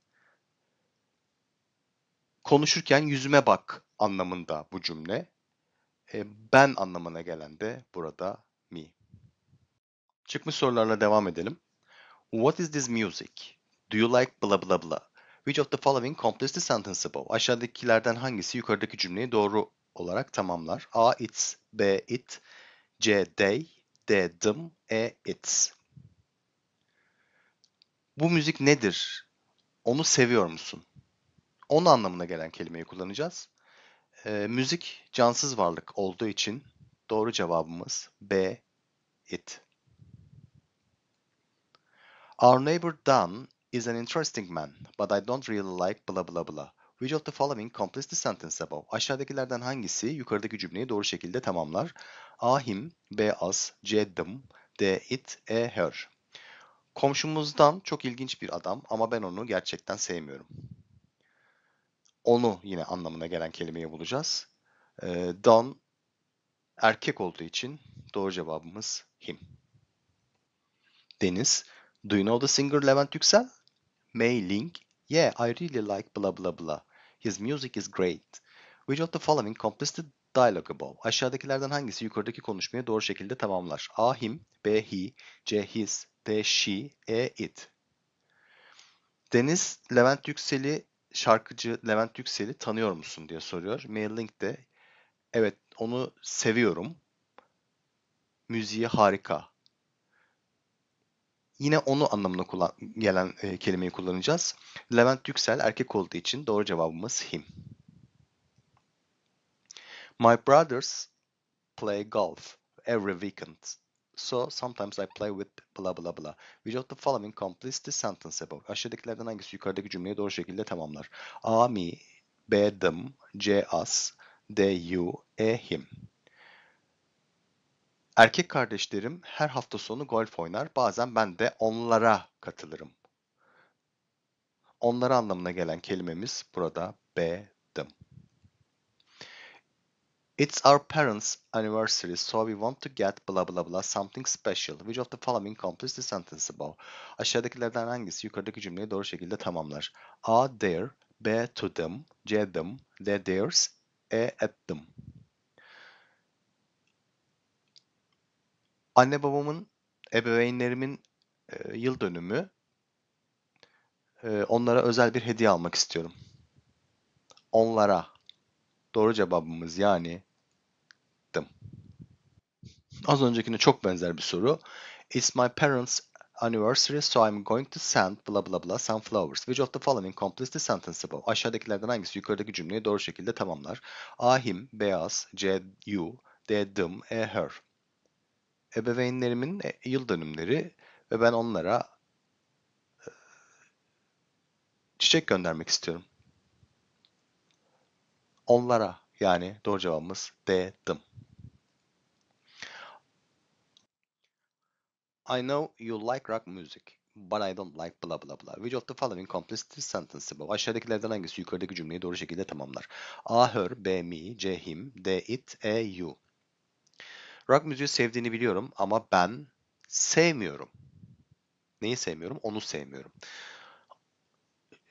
Konuşurken yüzüme bak anlamında bu cümle. E, ben anlamına gelen de burada mi. Çıkmış sorularla devam edelim. What is this music? Do you like blah blah blah? Which of the following completes the sentence above? Aşağıdakilerden hangisi yukarıdaki cümleyi doğru olarak tamamlar? A. It's. B. It. C. They. D. Them. E. It's bu müzik nedir? Onu seviyor musun? Onun anlamına gelen kelimeyi kullanacağız. E, müzik cansız varlık olduğu için doğru cevabımız B. It. Our neighbor Dan is an interesting man, but I don't really like blah blah blah. Which of the following completes the sentence above? Aşağıdakilerden hangisi yukarıdaki cümleyi doğru şekilde tamamlar? A him, B us, C them, D it, E her. Komşumuzdan çok ilginç bir adam ama ben onu gerçekten sevmiyorum. Onu yine anlamına gelen kelimeyi bulacağız. E, ee, don erkek olduğu için doğru cevabımız him. Deniz, do you know the singer Levent Yüksel? May Ling, yeah I really like blah blah blah. His music is great. Which of the following completes the Dialogue above. Aşağıdakilerden hangisi yukarıdaki konuşmayı doğru şekilde tamamlar? A him, B he, C his, D she, E it. Deniz Levent Yüksel'i şarkıcı Levent Yüksel'i tanıyor musun diye soruyor. Mailink de evet onu seviyorum. Müziği harika. Yine onu anlamına gelen e, kelimeyi kullanacağız. Levent Yüksel erkek olduğu için doğru cevabımız him. My brothers play golf every weekend. So sometimes I play with bla bla bla. Which of the following completes the sentence above? Aşağıdakilerden hangisi yukarıdaki cümleyi doğru şekilde tamamlar? A me, B them, C us, D you, E him. Erkek kardeşlerim her hafta sonu golf oynar. Bazen ben de onlara katılırım. Onlara anlamına gelen kelimemiz burada B them. It's our parents' anniversary, so we want to get blah blah blah something special. Which of the following completes the sentence above? Aşağıdakilerden hangisi yukarıdaki cümleyi doğru şekilde tamamlar? A. Their B. To them C. Them D. Theirs E. At them Anne babamın, ebeveynlerimin e, yıl dönümü e, onlara özel bir hediye almak istiyorum. Onlara. Doğru cevabımız yani ettim. Az öncekine çok benzer bir soru. It's my parents' anniversary so I'm going to send bla bla bla some flowers. Which of the following completes the sentence above? Aşağıdakilerden hangisi yukarıdaki cümleyi doğru şekilde tamamlar? A him, B. beyaz, C you, D them, E her. Ebeveynlerimin e, yıl dönümleri ve ben onlara e, çiçek göndermek istiyorum. Onlara yani doğru cevabımız D. Dım. I know you like rock music, but I don't like blah blah blah. Which of the following completes this sentence above? Aşağıdakilerden hangisi yukarıdaki cümleyi doğru şekilde tamamlar? A. Her, B. Me, C. Him, D. It, E. You. Rock müziği sevdiğini biliyorum ama ben sevmiyorum. Neyi sevmiyorum? Onu sevmiyorum.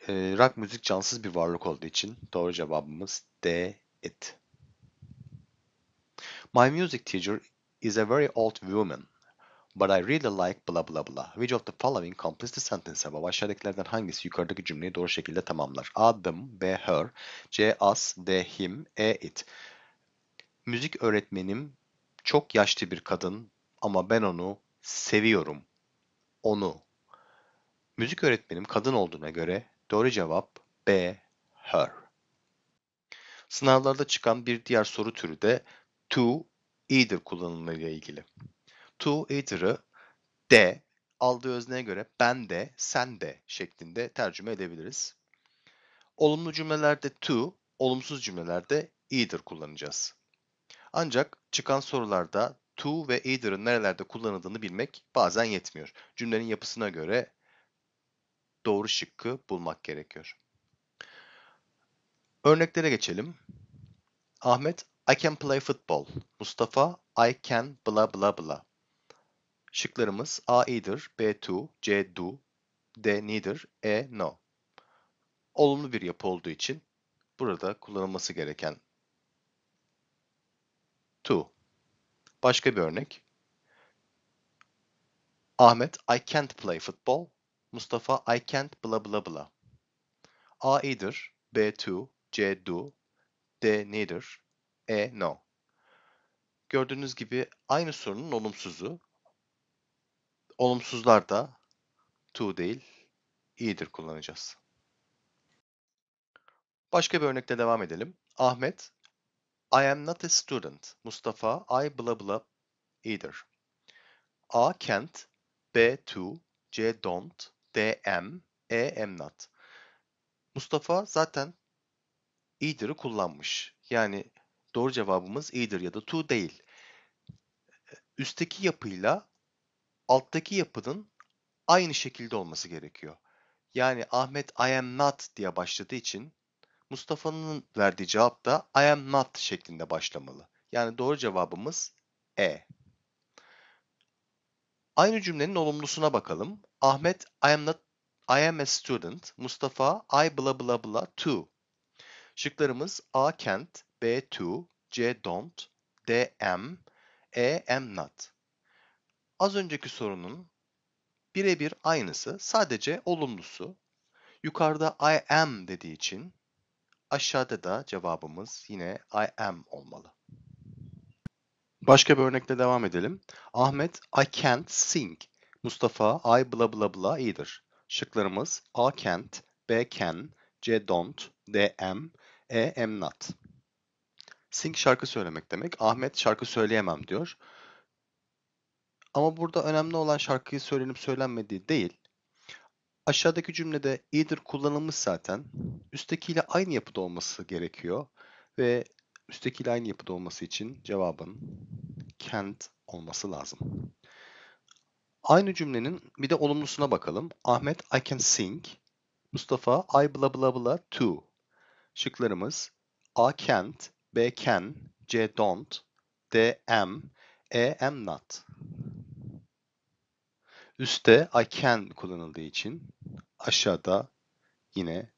Ee, rock müzik cansız bir varlık olduğu için doğru cevabımız D it. My music teacher is a very old woman. But I really like blah blah blah. Which of the following completes the sentence above? Aşağıdakilerden hangisi yukarıdaki cümleyi doğru şekilde tamamlar? A. Them, B. Her, C. Us, D. Him, E. It. Müzik öğretmenim çok yaşlı bir kadın ama ben onu seviyorum. Onu. Müzik öğretmenim kadın olduğuna göre doğru cevap B. Her. Sınavlarda çıkan bir diğer soru türü de to either kullanımıyla ilgili. To either'ı de aldığı özneye göre ben de, sen de şeklinde tercüme edebiliriz. Olumlu cümlelerde to, olumsuz cümlelerde either kullanacağız. Ancak çıkan sorularda to ve either'ın nerelerde kullanıldığını bilmek bazen yetmiyor. Cümlenin yapısına göre doğru şıkkı bulmak gerekiyor. Örneklere geçelim. Ahmet, I can play football. Mustafa, I can bla bla bla. Şıklarımız A either, B to, C do, D neither, E no. Olumlu bir yapı olduğu için burada kullanılması gereken to. Başka bir örnek. Ahmet, I can't play football. Mustafa, I can't bla bla bla. A either, B to, C. Do. D. Neither. E. No. Gördüğünüz gibi aynı sorunun olumsuzu. Olumsuzlar da to değil, either kullanacağız. Başka bir örnekle devam edelim. Ahmet, I am not a student. Mustafa, I blah blah either. A. Can't. B. To. C. Don't. D. Am. E. Am not. Mustafa zaten either'ı kullanmış. Yani doğru cevabımız either ya da to değil. Ee, üstteki yapıyla alttaki yapının aynı şekilde olması gerekiyor. Yani Ahmet I am not diye başladığı için Mustafa'nın verdiği cevap da I am not şeklinde başlamalı. Yani doğru cevabımız E. Aynı cümlenin olumlusuna bakalım. Ahmet I am not I am a student. Mustafa I bla bla bla too. Şıklarımız A can't, B to, C don't, D am, E am not. Az önceki sorunun birebir aynısı sadece olumlusu. Yukarıda I am dediği için aşağıda da cevabımız yine I am olmalı. Başka bir örnekle devam edelim. Ahmet I can't sing. Mustafa I bla bla bla iyidir. Şıklarımız A can't, B can, C don't, D am, e am not. Sing şarkı söylemek demek. Ahmet şarkı söyleyemem diyor. Ama burada önemli olan şarkıyı söylenip söylenmediği değil. Aşağıdaki cümlede either kullanılmış zaten. Üsttekiyle aynı yapıda olması gerekiyor. Ve üsttekiyle aynı yapıda olması için cevabın can't olması lazım. Aynı cümlenin bir de olumlusuna bakalım. Ahmet I can sing. Mustafa I bla bla bla too. Şıklarımız A can't, B can, C don't, D am, E am not. Üste I can kullanıldığı için aşağıda yine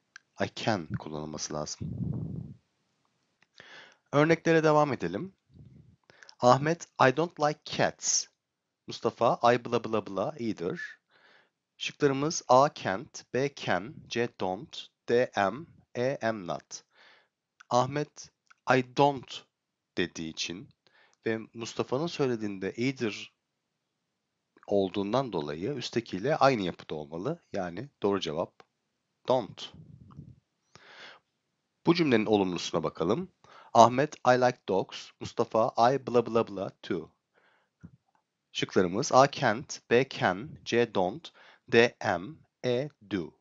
I can kullanılması lazım. Örneklere devam edelim. Ahmet, I don't like cats. Mustafa, I bla bla bla either. Şıklarımız A can't, B can, C don't, D am, I e am not. Ahmet I don't dediği için ve Mustafa'nın söylediğinde either olduğundan dolayı üsttekiyle aynı yapıda olmalı. Yani doğru cevap don't. Bu cümlenin olumlusuna bakalım. Ahmet I like dogs, Mustafa I bla bla bla too. Şıklarımız A can't, B can, C don't, D am, E do.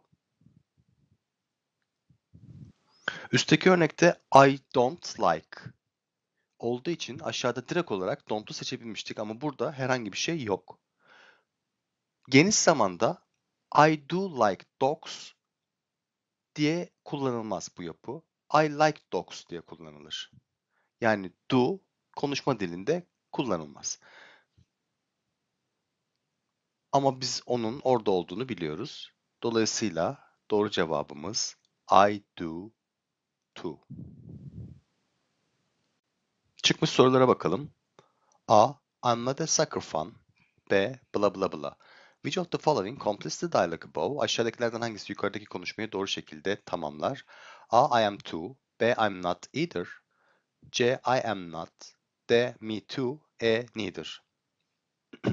Üstteki örnekte I don't like olduğu için aşağıda direkt olarak don't'u seçebilmiştik ama burada herhangi bir şey yok. Geniş zamanda I do like dogs diye kullanılmaz bu yapı. I like dogs diye kullanılır. Yani do konuşma dilinde kullanılmaz. Ama biz onun orada olduğunu biliyoruz. Dolayısıyla doğru cevabımız I do to. Çıkmış sorulara bakalım. A. I'm not a sucker fan. B. Bla bla bla. Which of the following completes the dialogue above? Aşağıdakilerden hangisi yukarıdaki konuşmayı doğru şekilde tamamlar? A. I am too. B. I'm not either. C. I am not. D. Me too. E. Neither. <clears throat>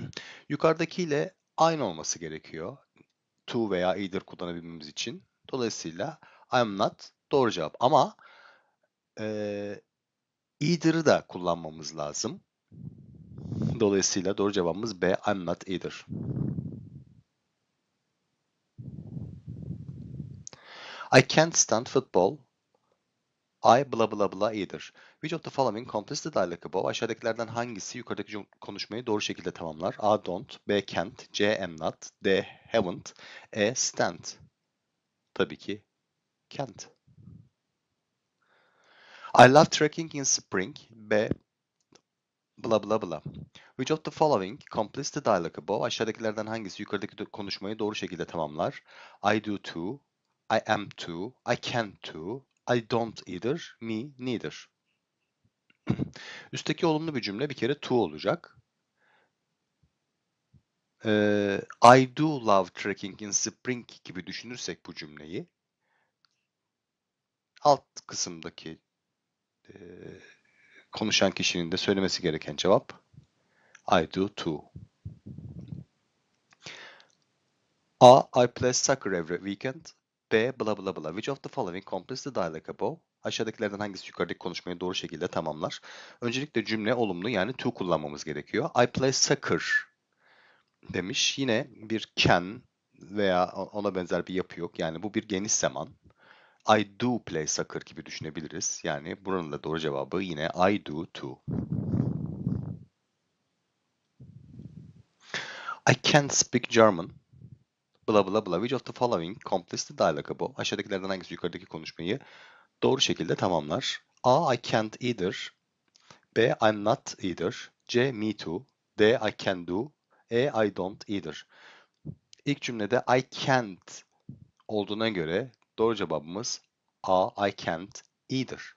Yukarıdakiyle aynı olması gerekiyor. To veya either kullanabilmemiz için. Dolayısıyla I'm not Doğru cevap. Ama e, either'ı da kullanmamız lazım. Dolayısıyla doğru cevabımız B. I'm not either. I can't stand football. I bla bla bla either. Which of the following completes the dialogue above? Aşağıdakilerden hangisi yukarıdaki konuşmayı doğru şekilde tamamlar? A. Don't. B. Can't. C. Am not. D. Haven't. E. Stand. Tabii ki can't. I love trekking in spring B. Bla bla bla. Which of the following completes the dialogue above? Aşağıdakilerden hangisi yukarıdaki konuşmayı doğru şekilde tamamlar? I do too. I am too. I can too. I don't either. Me neither. <clears throat> Üstteki olumlu bir cümle bir kere too olacak. Ee, I do love trekking in spring gibi düşünürsek bu cümleyi alt kısımdaki ee, konuşan kişinin de söylemesi gereken cevap I do too. A. I play soccer every weekend. B. Bla bla bla. Which of the following completes the dialogue above? Aşağıdakilerden hangisi yukarıdaki konuşmayı doğru şekilde tamamlar? Öncelikle cümle olumlu yani to kullanmamız gerekiyor. I play soccer demiş. Yine bir can veya ona benzer bir yapı yok. Yani bu bir geniş zaman. I do play soccer gibi düşünebiliriz. Yani buranın da doğru cevabı yine I do too. I can't speak German. Bla bla bla. Which of the following completes the dialogue above? Aşağıdakilerden hangisi yukarıdaki konuşmayı doğru şekilde tamamlar? A. I can't either. B. I'm not either. C. Me too. D. I can do. E. I don't either. İlk cümlede I can't olduğuna göre Doğru cevabımız A. I can't either.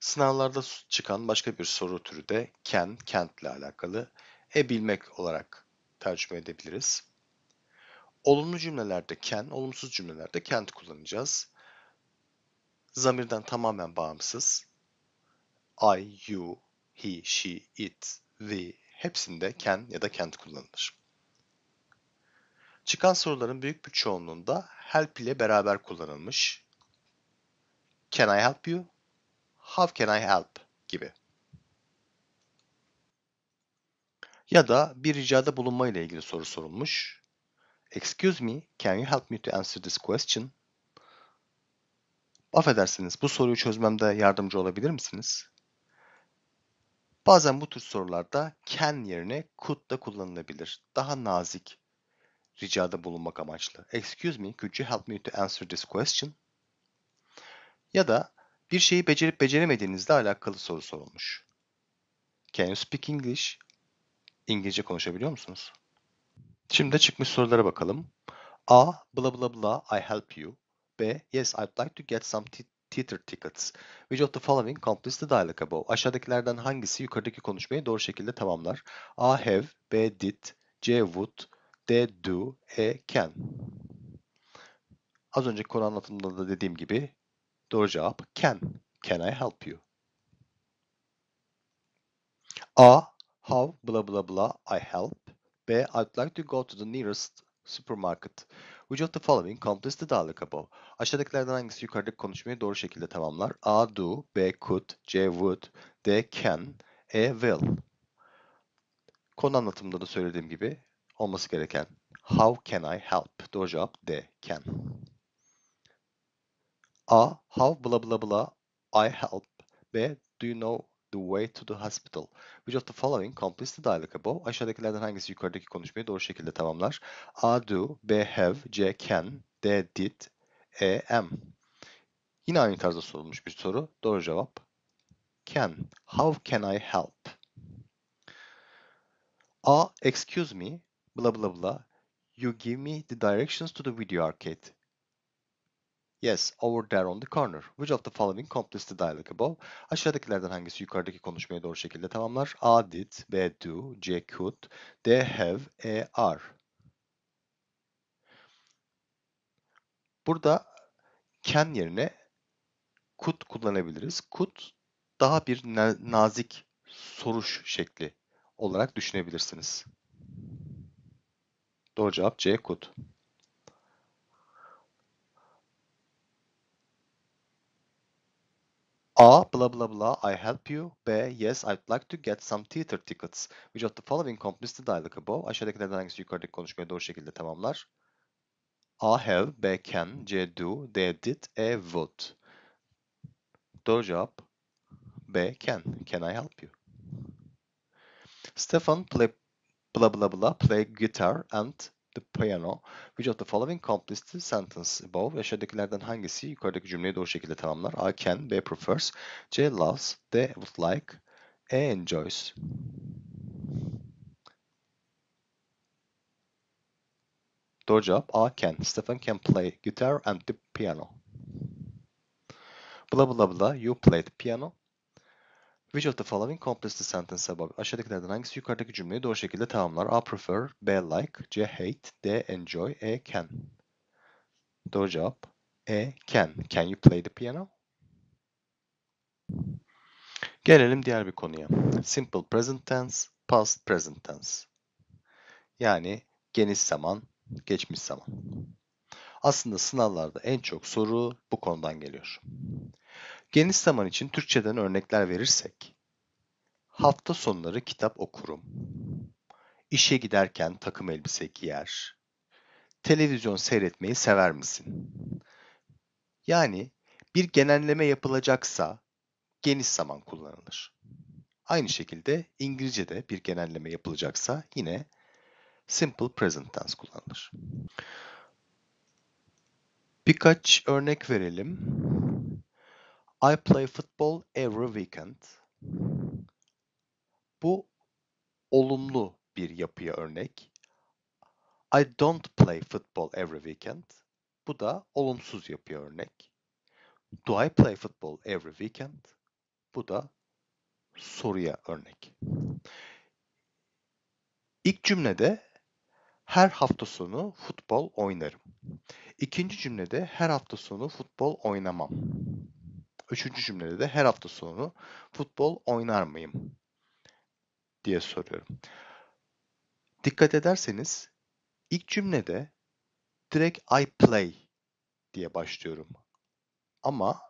Sınavlarda çıkan başka bir soru türü de can, can't ile alakalı. E bilmek olarak tercüme edebiliriz. Olumlu cümlelerde can, olumsuz cümlelerde can't kullanacağız. Zamirden tamamen bağımsız. I, you, he, she, it, we hepsinde can ya da can't kullanılır. Çıkan soruların büyük bir çoğunluğunda help ile beraber kullanılmış. Can I help you? How can I help? gibi. Ya da bir ricada bulunma ile ilgili soru sorulmuş. Excuse me, can you help me to answer this question? Affedersiniz, bu soruyu çözmemde yardımcı olabilir misiniz? Bazen bu tür sorularda can yerine could da kullanılabilir. Daha nazik, ricada bulunmak amaçlı. Excuse me, could you help me to answer this question? Ya da bir şeyi becerip beceremediğinizle alakalı soru sorulmuş. Can you speak English? İngilizce konuşabiliyor musunuz? Şimdi de çıkmış sorulara bakalım. A. Bla bla bla I help you. B. Yes I'd like to get some theater tickets. Which of the following completes the dialogue above? Aşağıdakilerden hangisi yukarıdaki konuşmayı doğru şekilde tamamlar? A. Have. B. Did. C. Would de, do, e, can. Az önceki konu anlatımında da dediğim gibi doğru cevap can. Can I help you? A. How blah blah blah I help. B. I'd like to go to the nearest supermarket. Which of the following completes the dialogue above? Aşağıdakilerden hangisi yukarıdaki konuşmayı doğru şekilde tamamlar? A. Do. B. Could. C. Would. D. Can. E. Will. Konu anlatımında da söylediğim gibi olması gereken How can I help? Doğru cevap D. Can. A. How blah blah blah I help. B. Do you know the way to the hospital. Which of the following completes the dialogue above? Aşağıdakilerden hangisi yukarıdaki konuşmayı doğru şekilde tamamlar? A do, B have, C can, D did, E am. Yine aynı tarzda sorulmuş bir soru. Doğru cevap can. How can I help? A excuse me, blah blah blah. You give me the directions to the video arcade. Yes, over there on the corner. Which of the following completes the dialogue above? Aşağıdakilerden hangisi yukarıdaki konuşmayı doğru şekilde tamamlar? A did, B do, C could, D have, E are. Burada can yerine could kullanabiliriz. Could daha bir nazik soruş şekli olarak düşünebilirsiniz. Doğru cevap C. Kut. A. Blah blah blah. I help you. B. Yes, I'd like to get some theater tickets. Which of the following completes the dialogue above? Aşağıdakilerden hangisi yukarıdaki konuşmayı doğru şekilde tamamlar? A. Have. B. Can. C. Do. D. Did. E. Would. Doğru cevap B. Can. Can I help you? Stefan play, blah blah blah play guitar and the piano. Which of the following completes the sentence above? Aşağıdakilerden hangisi yukarıdaki cümleyi doğru şekilde tamamlar? I can, B prefers, C loves, D would like, E enjoys. Doğru cevap A can. Stephen can play guitar and the piano. Bla bla bla you played piano. Which of the following completes the sentence above? Aşağıdakilerden hangisi yukarıdaki cümleyi doğru şekilde tamamlar? A prefer, B like, C hate, D enjoy, E can. Doğru cevap E can. Can you play the piano? Gelelim diğer bir konuya. Simple present tense, past present tense. Yani geniş zaman, geçmiş zaman. Aslında sınavlarda en çok soru bu konudan geliyor. Geniş zaman için Türkçeden örnekler verirsek, hafta sonları kitap okurum, İşe giderken takım elbise giyer, televizyon seyretmeyi sever misin? Yani bir genelleme yapılacaksa geniş zaman kullanılır. Aynı şekilde İngilizce'de bir genelleme yapılacaksa yine simple present tense kullanılır. Birkaç örnek verelim. I play football every weekend. Bu olumlu bir yapıya örnek. I don't play football every weekend. Bu da olumsuz yapıya örnek. Do I play football every weekend? Bu da soruya örnek. İlk cümlede her hafta sonu futbol oynarım. İkinci cümlede her hafta sonu futbol oynamam. Üçüncü cümlede de her hafta sonu futbol oynar mıyım diye soruyorum. Dikkat ederseniz ilk cümlede direkt I play diye başlıyorum. Ama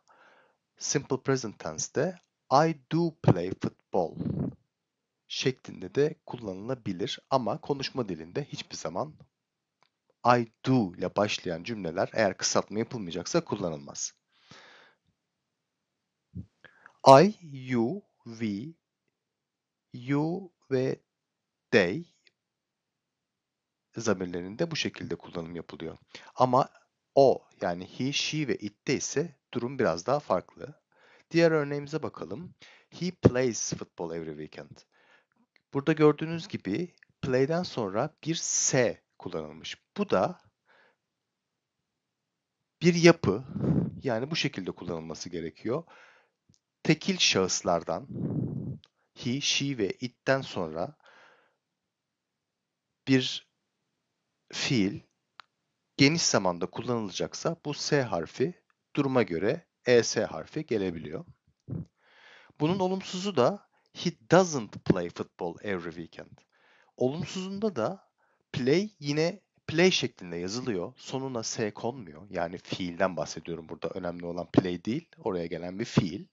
simple present tense'de I do play football şeklinde de kullanılabilir ama konuşma dilinde hiçbir zaman I do ile başlayan cümleler eğer kısaltma yapılmayacaksa kullanılmaz. I, you, we, you ve they zamirlerinde bu şekilde kullanım yapılıyor. Ama o yani he, she ve it'te ise durum biraz daha farklı. Diğer örneğimize bakalım. He plays football every weekend. Burada gördüğünüz gibi play'den sonra bir s kullanılmış. Bu da bir yapı yani bu şekilde kullanılması gerekiyor tekil şahıslardan he, she ve it'ten sonra bir fiil geniş zamanda kullanılacaksa bu S harfi duruma göre ES harfi gelebiliyor. Bunun olumsuzu da he doesn't play football every weekend. Olumsuzunda da play yine play şeklinde yazılıyor. Sonuna S konmuyor. Yani fiilden bahsediyorum burada. Önemli olan play değil. Oraya gelen bir fiil.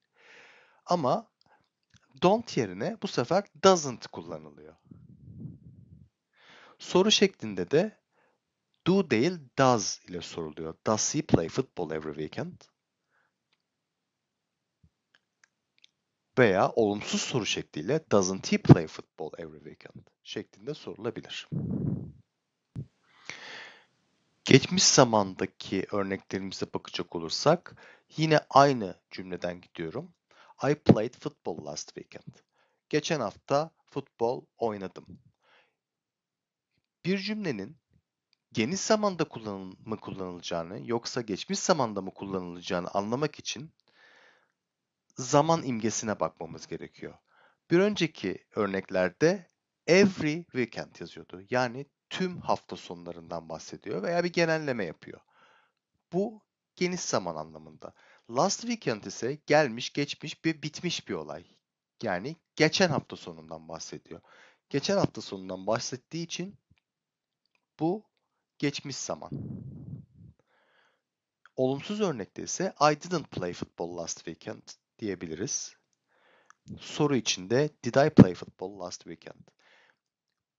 Ama don't yerine bu sefer doesn't kullanılıyor. Soru şeklinde de do değil does ile soruluyor. Does he play football every weekend? Veya olumsuz soru şekliyle doesn't he play football every weekend şeklinde sorulabilir. Geçmiş zamandaki örneklerimize bakacak olursak yine aynı cümleden gidiyorum. I played football last weekend. Geçen hafta futbol oynadım. Bir cümlenin geniş zamanda mı kullanılacağını yoksa geçmiş zamanda mı kullanılacağını anlamak için zaman imgesine bakmamız gerekiyor. Bir önceki örneklerde every weekend yazıyordu. Yani tüm hafta sonlarından bahsediyor veya bir genelleme yapıyor. Bu geniş zaman anlamında. Last weekend ise gelmiş geçmiş bir bitmiş bir olay. Yani geçen hafta sonundan bahsediyor. Geçen hafta sonundan bahsettiği için bu geçmiş zaman. Olumsuz örnekte ise I didn't play football last weekend diyebiliriz. Soru içinde did I play football last weekend?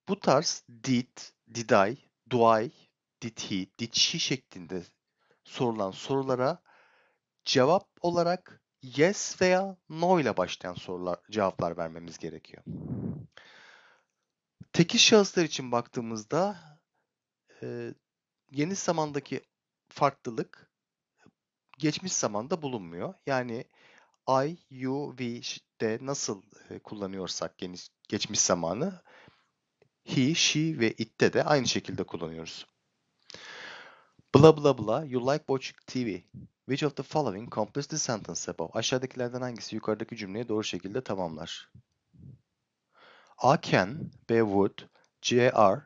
Bu tarz did, did I, do I, did he, did she şeklinde sorulan sorulara Cevap olarak yes veya no ile başlayan sorular, cevaplar vermemiz gerekiyor. Tekil şahıslar için baktığımızda e, yeni zamandaki farklılık geçmiş zamanda bulunmuyor. Yani I, you, we'de nasıl e, kullanıyorsak geniş, geçmiş zamanı he, she ve it'te de aynı şekilde kullanıyoruz. Bla bla bla, you like watching TV Which of the following completes the sentence above? Aşağıdakilerden hangisi yukarıdaki cümleyi doğru şekilde tamamlar? A can, B would, C are,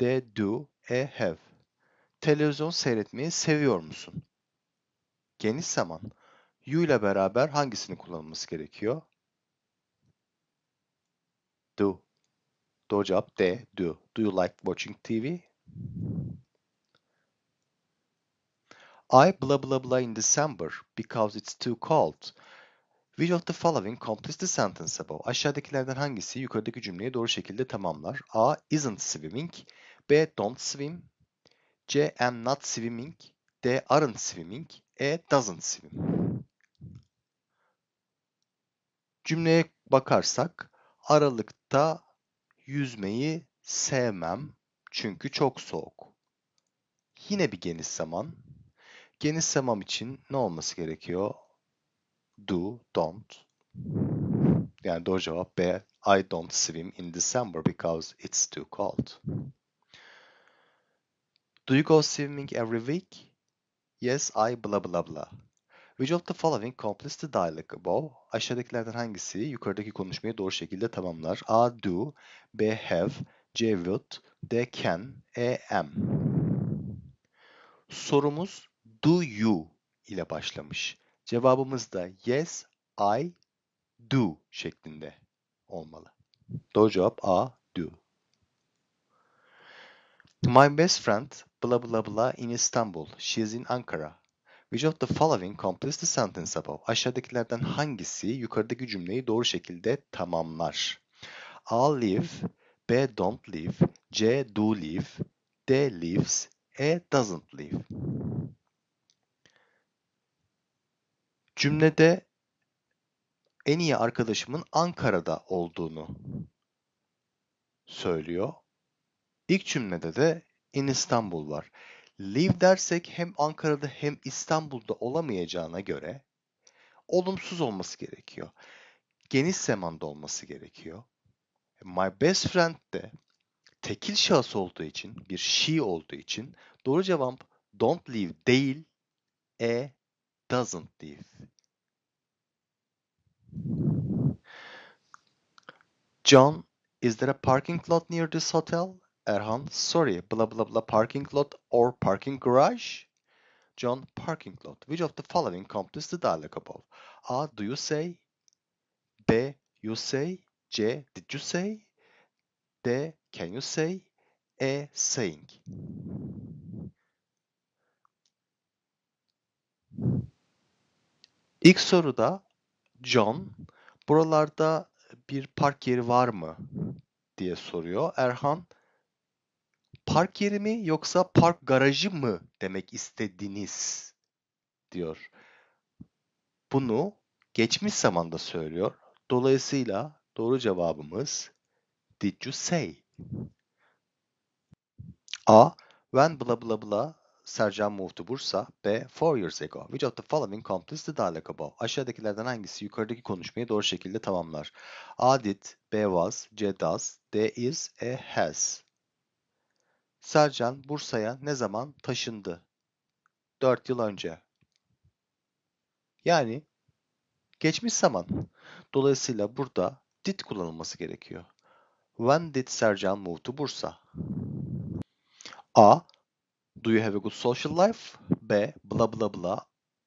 D do, E have. Televizyon seyretmeyi seviyor musun? Geniş zaman. You ile beraber hangisini kullanılması gerekiyor? Do. Doğru cevap D. Do. Do you like watching TV? I blah blah blah in December because it's too cold. Which of the following completes the sentence above? Aşağıdakilerden hangisi yukarıdaki cümleyi doğru şekilde tamamlar? A. Isn't swimming. B. Don't swim. C. Am not swimming. D. Aren't swimming. E. Doesn't swim. Cümleye bakarsak Aralık'ta yüzmeyi sevmem çünkü çok soğuk. Yine bir geniş zaman Geniş semam için ne olması gerekiyor? Do, don't. Yani doğru cevap B. I don't swim in December because it's too cold. Do you go swimming every week? Yes, I blah blah blah. Which of the following completes the dialogue above? Aşağıdakilerden hangisi yukarıdaki konuşmayı doğru şekilde tamamlar? A. Do B. Have C. Would D. Can E. Am Sorumuz do you ile başlamış. Cevabımız da yes, I do şeklinde olmalı. Doğru cevap A, do. My best friend blah blah blah in Istanbul. She is in Ankara. Which of the following completes the sentence above? Aşağıdakilerden hangisi yukarıdaki cümleyi doğru şekilde tamamlar? A live, B don't live, C do live, D lives, E doesn't live. Cümlede en iyi arkadaşımın Ankara'da olduğunu söylüyor. İlk cümlede de in İstanbul var. Live dersek hem Ankara'da hem İstanbul'da olamayacağına göre olumsuz olması gerekiyor. Geniş semanda olması gerekiyor. My best friend de tekil şahıs olduğu için, bir she olduğu için doğru cevap don't live değil, e doesn't if. John, is there a parking lot near this hotel? Erhan, sorry, blah blah blah parking lot or parking garage? John, parking lot. Which of the following completes the dialogue above? A. Do you say? B. You say? C. Did you say? D. Can you say? E. Saying. İlk soruda John buralarda bir park yeri var mı diye soruyor. Erhan park yeri mi yoksa park garajı mı demek istediniz diyor. Bunu geçmiş zamanda söylüyor. Dolayısıyla doğru cevabımız did you say? A. When bla bla bla Sercan moved to Bursa. B. Four years ago. Which of the following completes the dialogue above? Aşağıdakilerden hangisi yukarıdaki konuşmayı doğru şekilde tamamlar? A did, B was, C does, D is, E has. Sercan Bursa'ya ne zaman taşındı? 4 yıl önce. Yani geçmiş zaman. Dolayısıyla burada did kullanılması gerekiyor. When did Sercan move to Bursa? A. Do you have a good social life? B. Blah blah blah.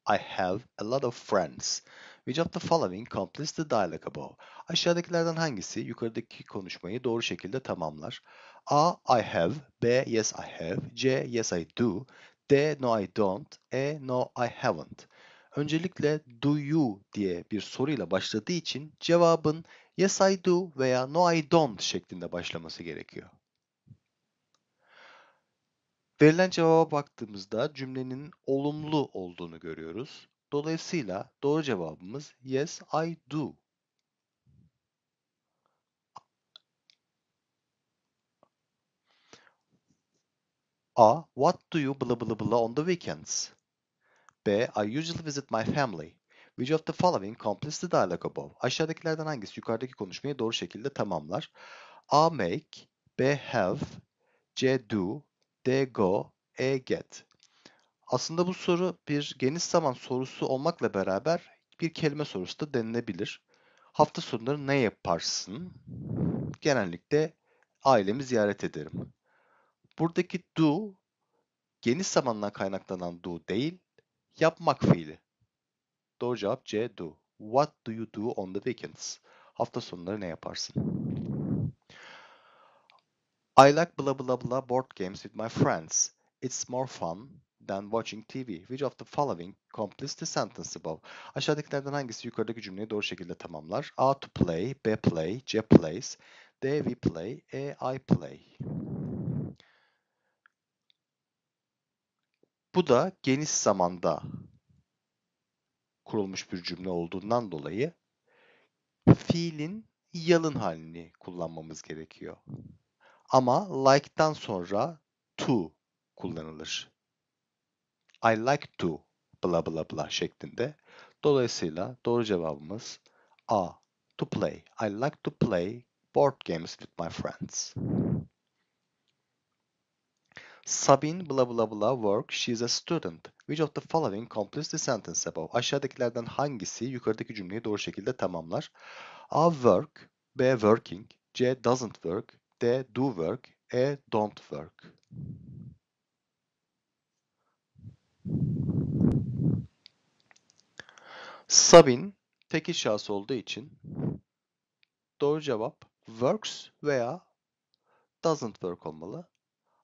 I have a lot of friends. Which of the following completes the dialogue above? Aşağıdakilerden hangisi yukarıdaki konuşmayı doğru şekilde tamamlar? A. I have. B. Yes I have. C. Yes I do. D. No I don't. E. No I haven't. Öncelikle do you diye bir soruyla başladığı için cevabın yes I do veya no I don't şeklinde başlaması gerekiyor. Verilen cevaba baktığımızda cümlenin olumlu olduğunu görüyoruz. Dolayısıyla doğru cevabımız yes I do. A. What do you blah blah blah on the weekends? B. I usually visit my family. Which of the following completes the dialogue above? Aşağıdakilerden hangisi yukarıdaki konuşmayı doğru şekilde tamamlar? A. Make B. Have C. Do A get. E Aslında bu soru bir geniş zaman sorusu olmakla beraber bir kelime sorusu da denilebilir. Hafta sonları ne yaparsın? Genellikle ailemi ziyaret ederim. Buradaki do geniş zamandan kaynaklanan do değil, yapmak fiili. Doğru cevap C do. What do you do on the weekends? Hafta sonları ne yaparsın? I like blah blah blah board games with my friends. It's more fun than watching TV. Which of the following completes the sentence above? Aşağıdakilerden hangisi yukarıdaki cümleyi doğru şekilde tamamlar? A to play, B play, C plays, D we play, E I play. Bu da geniş zamanda kurulmuş bir cümle olduğundan dolayı fiilin yalın halini kullanmamız gerekiyor. Ama like'tan sonra to kullanılır. I like to bla bla bla şeklinde. Dolayısıyla doğru cevabımız A. To play. I like to play board games with my friends. Sabine bla bla bla work. She is a student. Which of the following completes the sentence above? Aşağıdakilerden hangisi yukarıdaki cümleyi doğru şekilde tamamlar? A. Work. B. Working. C. Doesn't work. D. Do work. E. Don't work. Sabin tek şahıs olduğu için doğru cevap works veya doesn't work olmalı.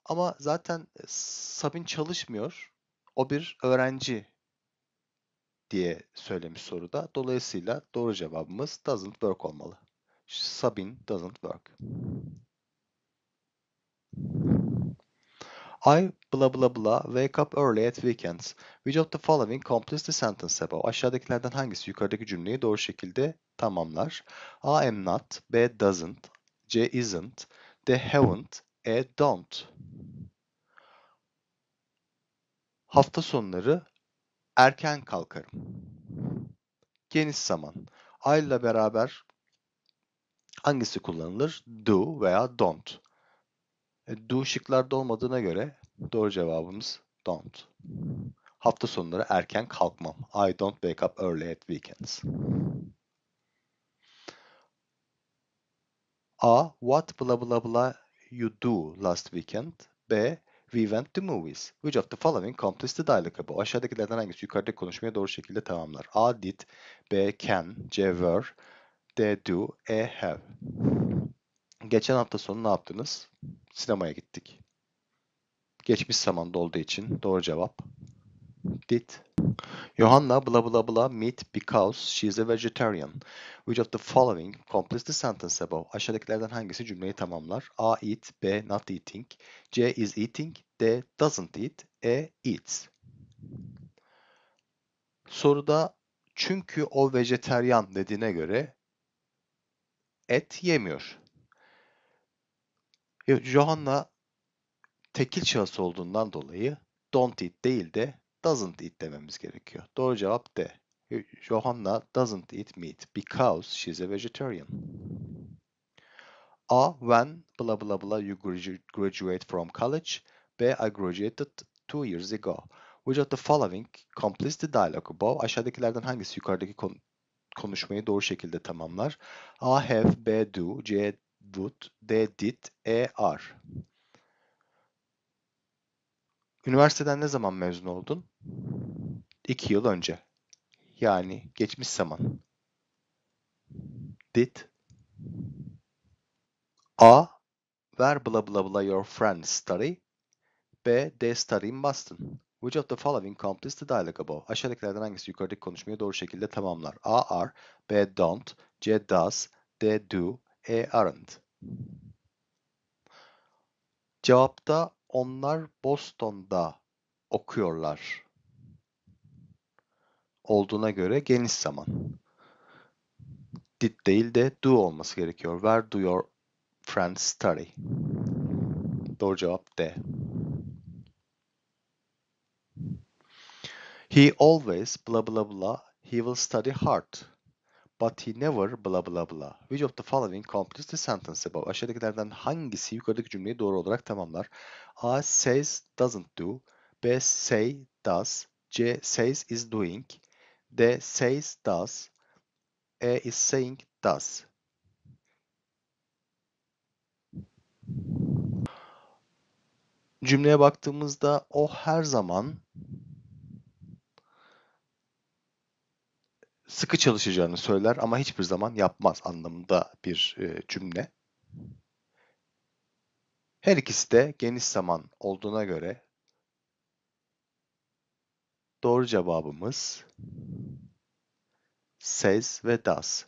Ama zaten e, Sabin çalışmıyor. O bir öğrenci diye söylemiş soruda. Dolayısıyla doğru cevabımız doesn't work olmalı. Sabin doesn't work. I bla bla bla wake up early at weekends. Which of the following completes the sentence above? Aşağıdakilerden hangisi yukarıdaki cümleyi doğru şekilde tamamlar? A am not, B doesn't, C isn't, D haven't, E don't. Hafta sonları erken kalkarım. Geniş zaman. I ile beraber hangisi kullanılır? Do veya don't. E, do şıklarda olmadığına göre doğru cevabımız don't. Hafta sonları erken kalkmam. I don't wake up early at weekends. A. What blah blah blah you do last weekend? B. We went to movies. Which of the following completes the dialogue? Bu aşağıdakilerden hangisi yukarıdaki konuşmaya doğru şekilde tamamlar? A. Did. B. Can. C. Were. D. Do. E. Have. Geçen hafta sonu ne yaptınız? Sinemaya gittik. Geçmiş zaman olduğu için doğru cevap. Did Johanna blah blah blah meat because she is a vegetarian? Which of the following completes the sentence above? Aşağıdakilerden hangisi cümleyi tamamlar? A. Eat B. Not eating C. Is eating D. Doesn't eat E. Eats Soruda çünkü o vejeteryan dediğine göre et yemiyor. E, Johanna tekil şahıs olduğundan dolayı don't eat değil de doesn't eat dememiz gerekiyor. Doğru cevap D. Johanna doesn't eat meat because she's a vegetarian. A. When blah blah blah you graduate from college. B. I graduated two years ago. Which of the following completes the dialogue above? Aşağıdakilerden hangisi yukarıdaki konuşmayı doğru şekilde tamamlar? A. Have. B. Do. C would, they did, E are. Üniversiteden ne zaman mezun oldun? İki yıl önce. Yani geçmiş zaman. Did A. Where blah blah blah your friends study? B. They study in Boston. Which of the following completes the dialogue above? Aşağıdakilerden hangisi yukarıdaki konuşmayı doğru şekilde tamamlar? A. Are. B. Don't. C. Does. D. Do e, aren't. Cevapta onlar Boston'da okuyorlar olduğuna göre geniş zaman. Did değil de do olması gerekiyor. Where do your friends study? Doğru cevap D. He always blah blah blah he will study hard. But he never bla bla bla. Which of the following completes the sentence above? Aşağıdakilerden hangisi yukarıdaki cümleyi doğru olarak tamamlar? A says doesn't do. B say does. C says is doing. D says does. E is saying does. Cümleye baktığımızda o her zaman sıkı çalışacağını söyler ama hiçbir zaman yapmaz anlamında bir e, cümle. Her ikisi de geniş zaman olduğuna göre doğru cevabımız says ve does.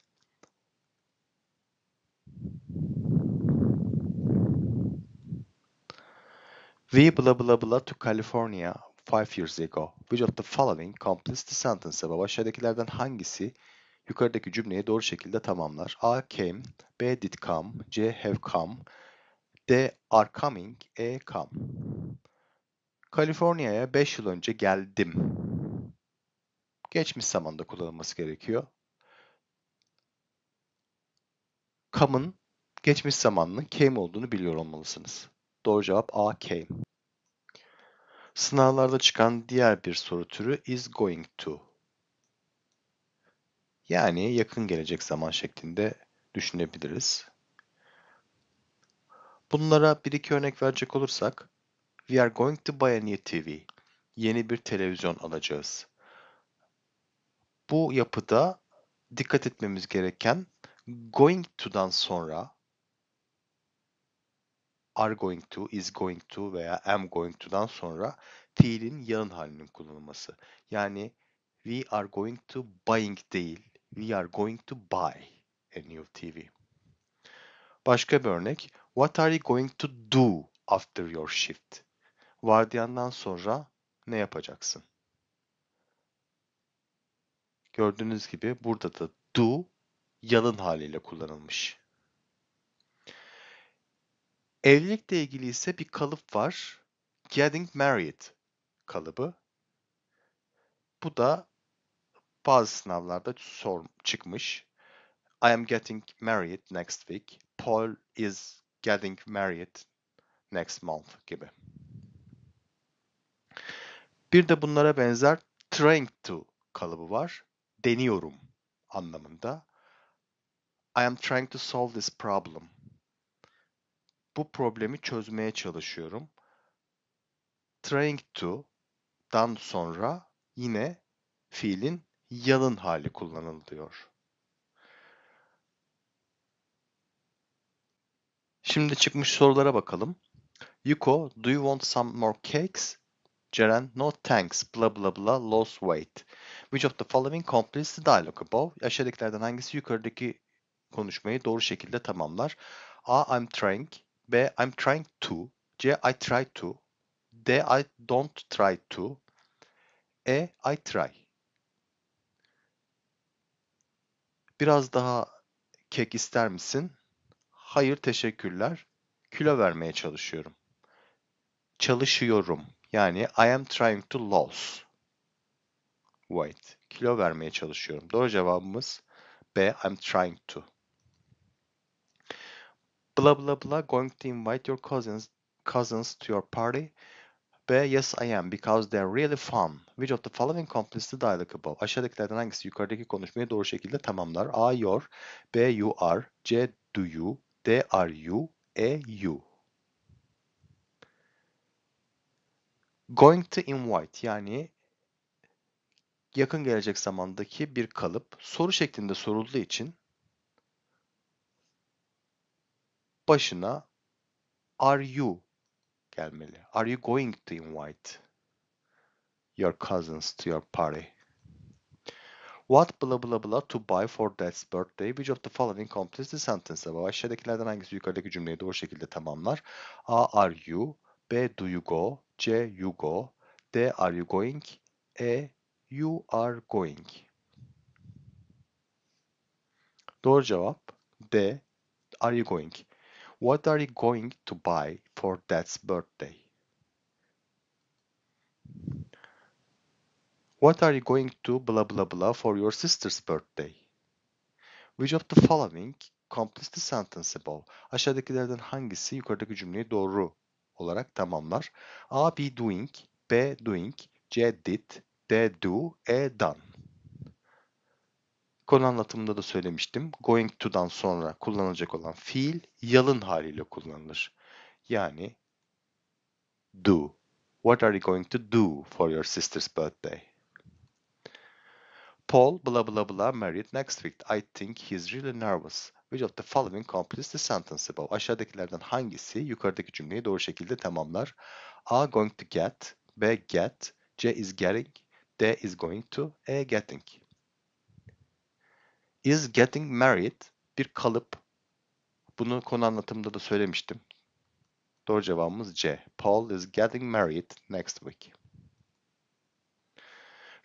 We blah blah blah to California five years ago. Which of the following completes the sentence above? Aşağıdakilerden hangisi yukarıdaki cümleyi doğru şekilde tamamlar? A. Came. B. Did come. C. Have come. D. Are coming. E. Come. Kaliforniya'ya 5 yıl önce geldim. Geçmiş zamanda kullanılması gerekiyor. Come'ın geçmiş zamanının came olduğunu biliyor olmalısınız. Doğru cevap A. Came. Sınavlarda çıkan diğer bir soru türü is going to. Yani yakın gelecek zaman şeklinde düşünebiliriz. Bunlara bir iki örnek verecek olursak, we are going to buy a new TV. Yeni bir televizyon alacağız. Bu yapıda dikkat etmemiz gereken going to'dan sonra are going to, is going to veya am going to'dan sonra fiilin yağın halinin kullanılması. Yani we are going to buying değil, we are going to buy a new TV. Başka bir örnek, what are you going to do after your shift? Vardiyandan sonra ne yapacaksın? Gördüğünüz gibi burada da do yalın haliyle kullanılmış. Evlilikle ilgili ise bir kalıp var. Getting married kalıbı. Bu da bazı sınavlarda sor, çıkmış. I am getting married next week. Paul is getting married next month gibi. Bir de bunlara benzer trying to kalıbı var. Deniyorum anlamında. I am trying to solve this problem bu problemi çözmeye çalışıyorum. Trying to'dan sonra yine fiilin yalın hali kullanılıyor. Şimdi çıkmış sorulara bakalım. Yuko, do you want some more cakes? Ceren, no thanks, bla bla bla, lost weight. Which of the following completes the dialogue above? Aşağıdakilerden hangisi yukarıdaki konuşmayı doğru şekilde tamamlar? A. I'm trying. B. I'm trying to. C. I try to. D. I don't try to. E. I try. Biraz daha kek ister misin? Hayır teşekkürler. Kilo vermeye çalışıyorum. Çalışıyorum. Yani I am trying to lose weight. Kilo vermeye çalışıyorum. Doğru cevabımız B. I'm trying to blah blah blah going to invite your cousins cousins to your party? B. Yes I am because they're really fun. Which of the following completes the dialogue above? Aşağıdakilerden hangisi yukarıdaki konuşmayı doğru şekilde tamamlar? A. Your B. You are C. Do you D. Are you E. You Going to invite yani yakın gelecek zamandaki bir kalıp soru şeklinde sorulduğu için başına are you gelmeli. Are you going to invite your cousins to your party? What blah blah blah to buy for dad's birthday? Which of the following completes the sentence? Bu aşağıdakilerden hangisi yukarıdaki cümleyi doğru şekilde tamamlar? A. Are you? B. Do you go? C. You go? D. Are you going? E. You are going. Doğru cevap D. Are you going? What are you going to buy for Dad's birthday? What are you going to blah blah blah for your sister's birthday? Which of the following completes the sentence above? Aşağıdakilerden hangisi yukarıdaki cümleyi doğru olarak tamamlar? A. Be doing B. Doing C. Did D. Do E. Done Konu anlatımında da söylemiştim. Going to'dan sonra kullanılacak olan fiil yalın haliyle kullanılır. Yani do. What are you going to do for your sister's birthday? Paul blah blah blah married next week. I think he's really nervous. Which of the following completes the sentence above? Aşağıdakilerden hangisi yukarıdaki cümleyi doğru şekilde tamamlar? A going to get, B get, C is getting, D is going to, E getting is getting married bir kalıp. Bunu konu anlatımında da söylemiştim. Doğru cevabımız C. Paul is getting married next week.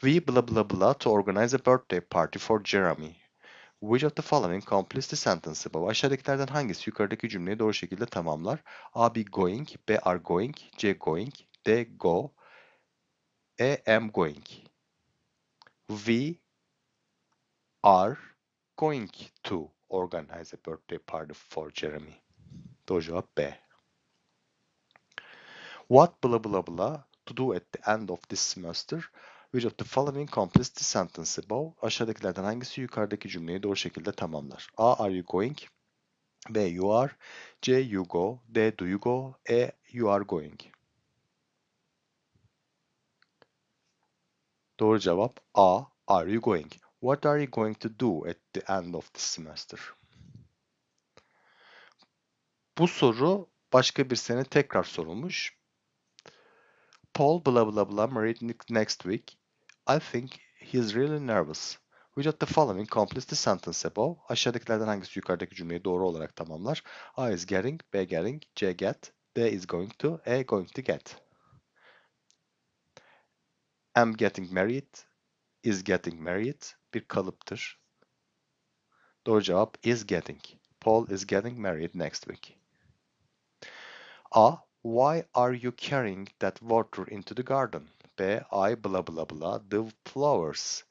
We blah blah blah to organize a birthday party for Jeremy. Which of the following completes the sentence above? Aşağıdakilerden hangisi yukarıdaki cümleyi doğru şekilde tamamlar? A. Be going. B. Are going. C. Going. D. Go. E. Am going. We are going to organize a birthday party for Jeremy? Doğru cevap B. What blah blah blah to do at the end of this semester? Which of the following completes the sentence above? Aşağıdakilerden hangisi yukarıdaki cümleyi doğru şekilde tamamlar? A. Are you going? B. You are. C. You go. D. Do you go? E. You are going. Doğru cevap A. Are you going? What are you going to do at the end of the semester? Bu soru başka bir sene tekrar sorulmuş. Paul blah blah blah married next week. I think he is really nervous. Which of the following completes the sentence above. Aşağıdakilerden hangisi yukarıdaki cümleyi doğru olarak tamamlar? A is getting, B getting, C get, D is going to, E going to get. I'm getting married, is getting married, bir kalıptır. Doğru cevap is getting. Paul is getting married next week. A. Why are you carrying that water into the garden? B. I bla bla bla the flowers.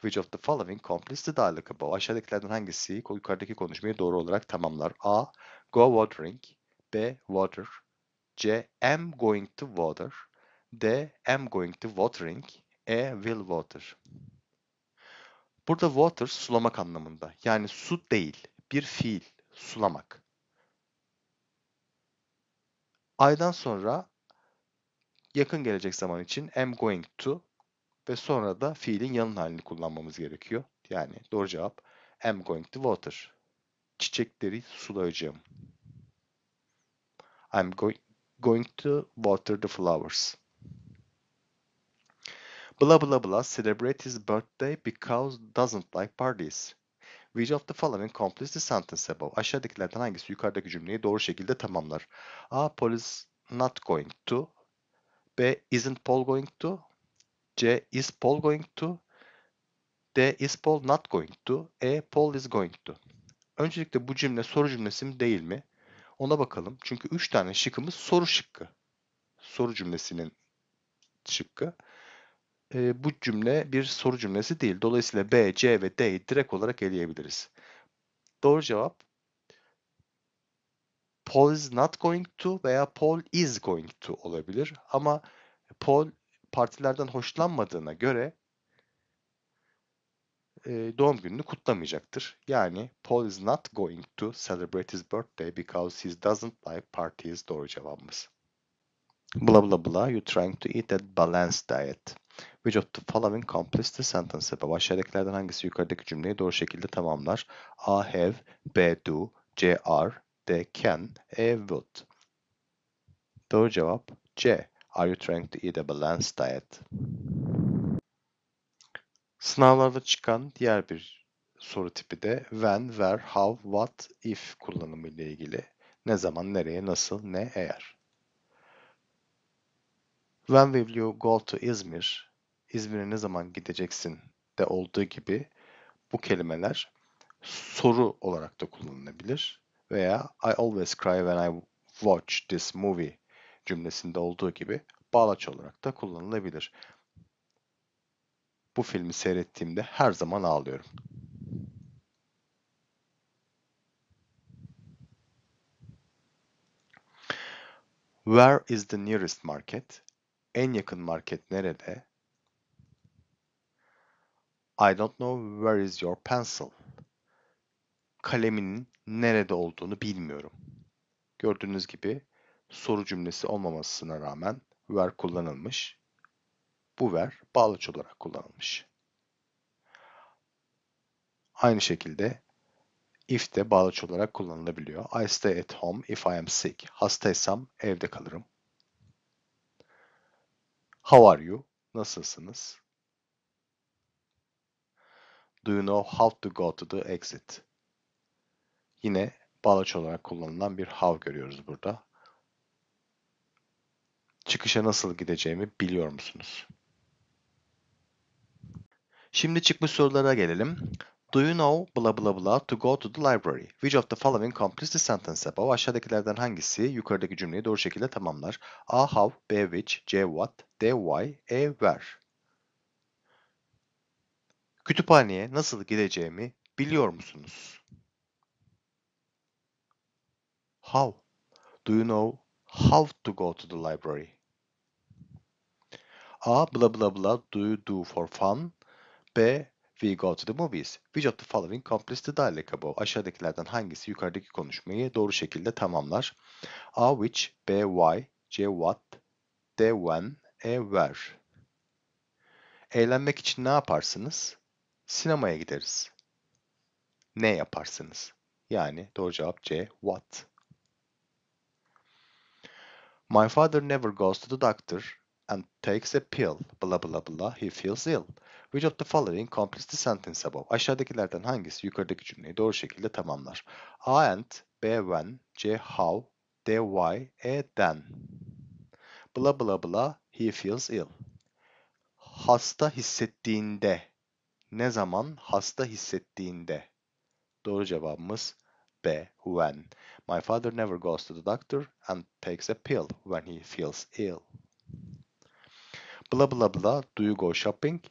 Which of the following completes the dialogue above? Aşağıdakilerden hangisi yukarıdaki konuşmayı doğru olarak tamamlar? A. Go watering. B. Water. C. Am going to water. D. Am going to watering. E. Will water. Burada water sulamak anlamında. Yani su değil, bir fiil, sulamak. Aydan sonra yakın gelecek zaman için am going to ve sonra da fiilin yanın halini kullanmamız gerekiyor. Yani doğru cevap am going to water. Çiçekleri sulayacağım. I'm going, going to water the flowers. Blah blah blah celebrate his birthday because doesn't like parties. Which of the following completes the sentence above? Aşağıdakilerden hangisi yukarıdaki cümleyi doğru şekilde tamamlar? A. Paul is not going to. B. Isn't Paul going to? C. Is Paul going to? D. Is Paul not going to? E. Paul is going to. Öncelikle bu cümle soru cümlesi mi değil mi? Ona bakalım. Çünkü 3 tane şıkkımız soru şıkkı. Soru cümlesinin şıkkı e, bu cümle bir soru cümlesi değil. Dolayısıyla B, C ve D'yi direkt olarak eleyebiliriz. Doğru cevap Paul is not going to veya Paul is going to olabilir. Ama Paul partilerden hoşlanmadığına göre e, doğum gününü kutlamayacaktır. Yani Paul is not going to celebrate his birthday because he doesn't like parties doğru cevabımız. Bla bla bla, you trying to eat a balanced diet. Which of the following completes the sentence? Above? Aşağıdakilerden hangisi yukarıdaki cümleyi doğru şekilde tamamlar? A have, B do, C are, D can, E would. Doğru cevap C. Are you trying to eat a balanced diet? Sınavlarda çıkan diğer bir soru tipi de when, where, how, what, if kullanımı ile ilgili. Ne zaman, nereye, nasıl, ne, eğer. When will you go to İzmir? İzmir'e ne zaman gideceksin de olduğu gibi bu kelimeler soru olarak da kullanılabilir. Veya I always cry when I watch this movie cümlesinde olduğu gibi bağlaç olarak da kullanılabilir. Bu filmi seyrettiğimde her zaman ağlıyorum. Where is the nearest market? En yakın market nerede? I don't know where is your pencil. Kaleminin nerede olduğunu bilmiyorum. Gördüğünüz gibi soru cümlesi olmamasına rağmen where kullanılmış. Bu where bağlaç olarak kullanılmış. Aynı şekilde if de bağlaç olarak kullanılabiliyor. I stay at home if I am sick. Hastaysam evde kalırım. How are you? Nasılsınız? Do you know how to go to the exit? Yine bağlaç olarak kullanılan bir how görüyoruz burada. Çıkışa nasıl gideceğimi biliyor musunuz? Şimdi çıkmış sorulara gelelim. Do you know bla bla bla to go to the library? Which of the following completes the sentence above? Aşağıdakilerden hangisi yukarıdaki cümleyi doğru şekilde tamamlar? A. How B. Which C. What D. Why E. Where Kütüphaneye nasıl gideceğimi biliyor musunuz? How? Do you know how to go to the library? A. Bla bla bla do you do for fun? B. We go to the movies. Which of the following completes the dialogue above? Aşağıdakilerden hangisi yukarıdaki konuşmayı doğru şekilde tamamlar? A. Which B. Why C. What D. When E. Where Eğlenmek için ne yaparsınız? Sinemaya gideriz. Ne yaparsınız? Yani doğru cevap C. What? My father never goes to the doctor and takes a pill. Bla bla bla. He feels ill. Which of the following completes the sentence above? Aşağıdakilerden hangisi yukarıdaki cümleyi doğru şekilde tamamlar? A and, B when, C how, D why, E then. Bla bla bla, he feels ill. Hasta hissettiğinde. Ne zaman hasta hissettiğinde? Doğru cevabımız B. When. My father never goes to the doctor and takes a pill when he feels ill. Bla bla bla, do you go shopping?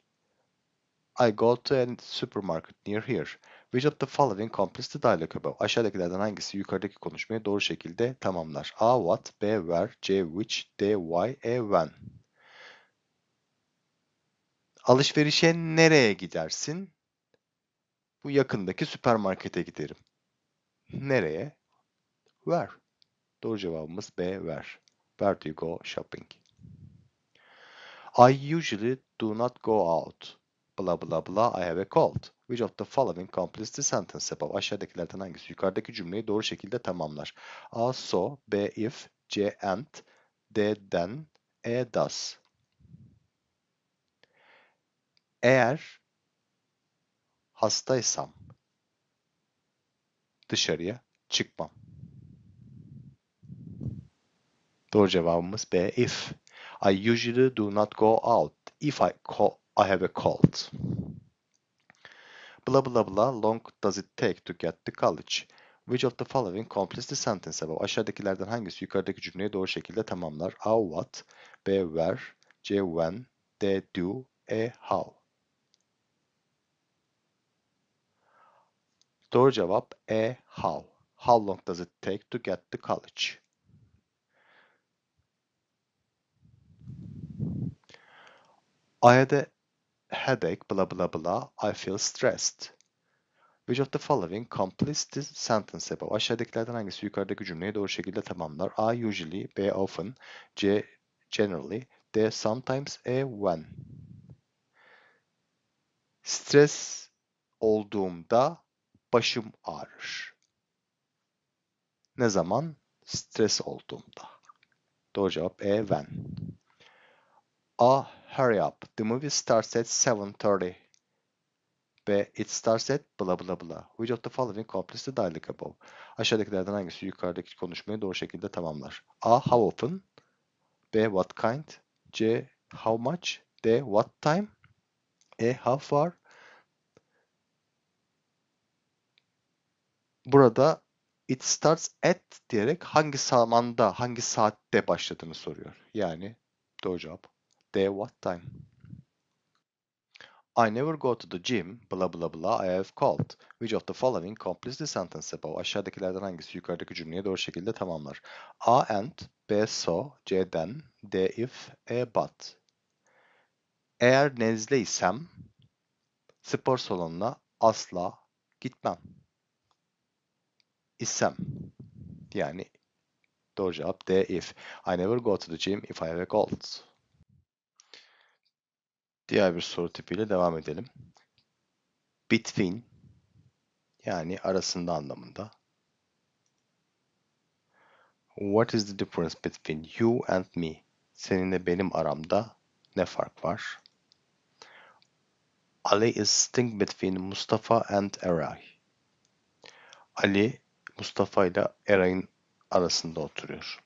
I go to a supermarket near here. Which of the following completes the dialogue above? Aşağıdakilerden hangisi yukarıdaki konuşmayı doğru şekilde tamamlar? A. What B. Where C. Which D. Why E. When Alışverişe nereye gidersin? Bu yakındaki süpermarkete giderim. Nereye? Where. Doğru cevabımız B. Where. Where do you go shopping? I usually do not go out bla bla bla I have a cold. Which of the following completes the sentence above? Aşağıdakilerden hangisi yukarıdaki cümleyi doğru şekilde tamamlar? A so, B if, C and, D then, E does. Eğer hastaysam dışarıya çıkmam. Doğru cevabımız B if. I usually do not go out. If I call, I have a cold. Blah blah blah long does it take to get to college? Which of the following completes the sentence above? Aşağıdakilerden hangisi yukarıdaki cümleyi doğru şekilde tamamlar? A. What B. Where C. When D. Do E. How Doğru cevap E. How. How long does it take to get to college? I had a headache, blah, blah, blah. I feel stressed. Which of the following completes this sentence above? Aşağıdakilerden hangisi yukarıdaki cümleyi doğru şekilde tamamlar? A. Usually. B. Often. C. Generally. D. Sometimes. E. When. Stres olduğumda başım ağrır. Ne zaman? Stres olduğumda. Doğru cevap E. When. A. Hurry up. The movie starts at 7.30. B. It starts at bla bla bla. Which of the following completes the dialogue above? Aşağıdakilerden hangisi yukarıdaki konuşmayı doğru şekilde tamamlar? A. How often? B. What kind? C. How much? D. What time? E. How far? Burada it starts at diyerek hangi zamanda, hangi saatte başladığını soruyor. Yani doğru cevap There what time? I never go to the gym, blah blah blah, I have called. Which of the following completes the sentence above? Aşağıdakilerden hangisi yukarıdaki cümleyi doğru şekilde tamamlar? A and, B so, C then, D if, E but. Eğer nezleysem, spor salonuna asla gitmem. İsem. Yani doğru cevap D if. I never go to the gym if I have a cold. Diğer bir soru tipiyle devam edelim. Between yani arasında anlamında. What is the difference between you and me? Seninle benim aramda ne fark var? Ali is sitting between Mustafa and Eray. Ali Mustafa ile Eray'ın arasında oturuyor.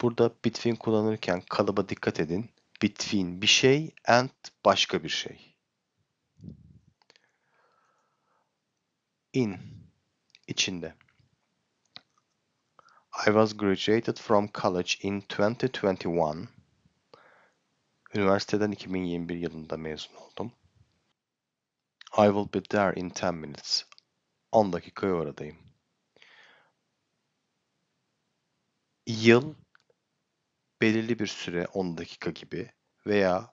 Burada between kullanırken kalıba dikkat edin between bir şey and başka bir şey. In içinde. I was graduated from college in 2021. Üniversiteden 2021 yılında mezun oldum. I will be there in 10 minutes. 10 dakikaya oradayım. Yıl belirli bir süre 10 dakika gibi veya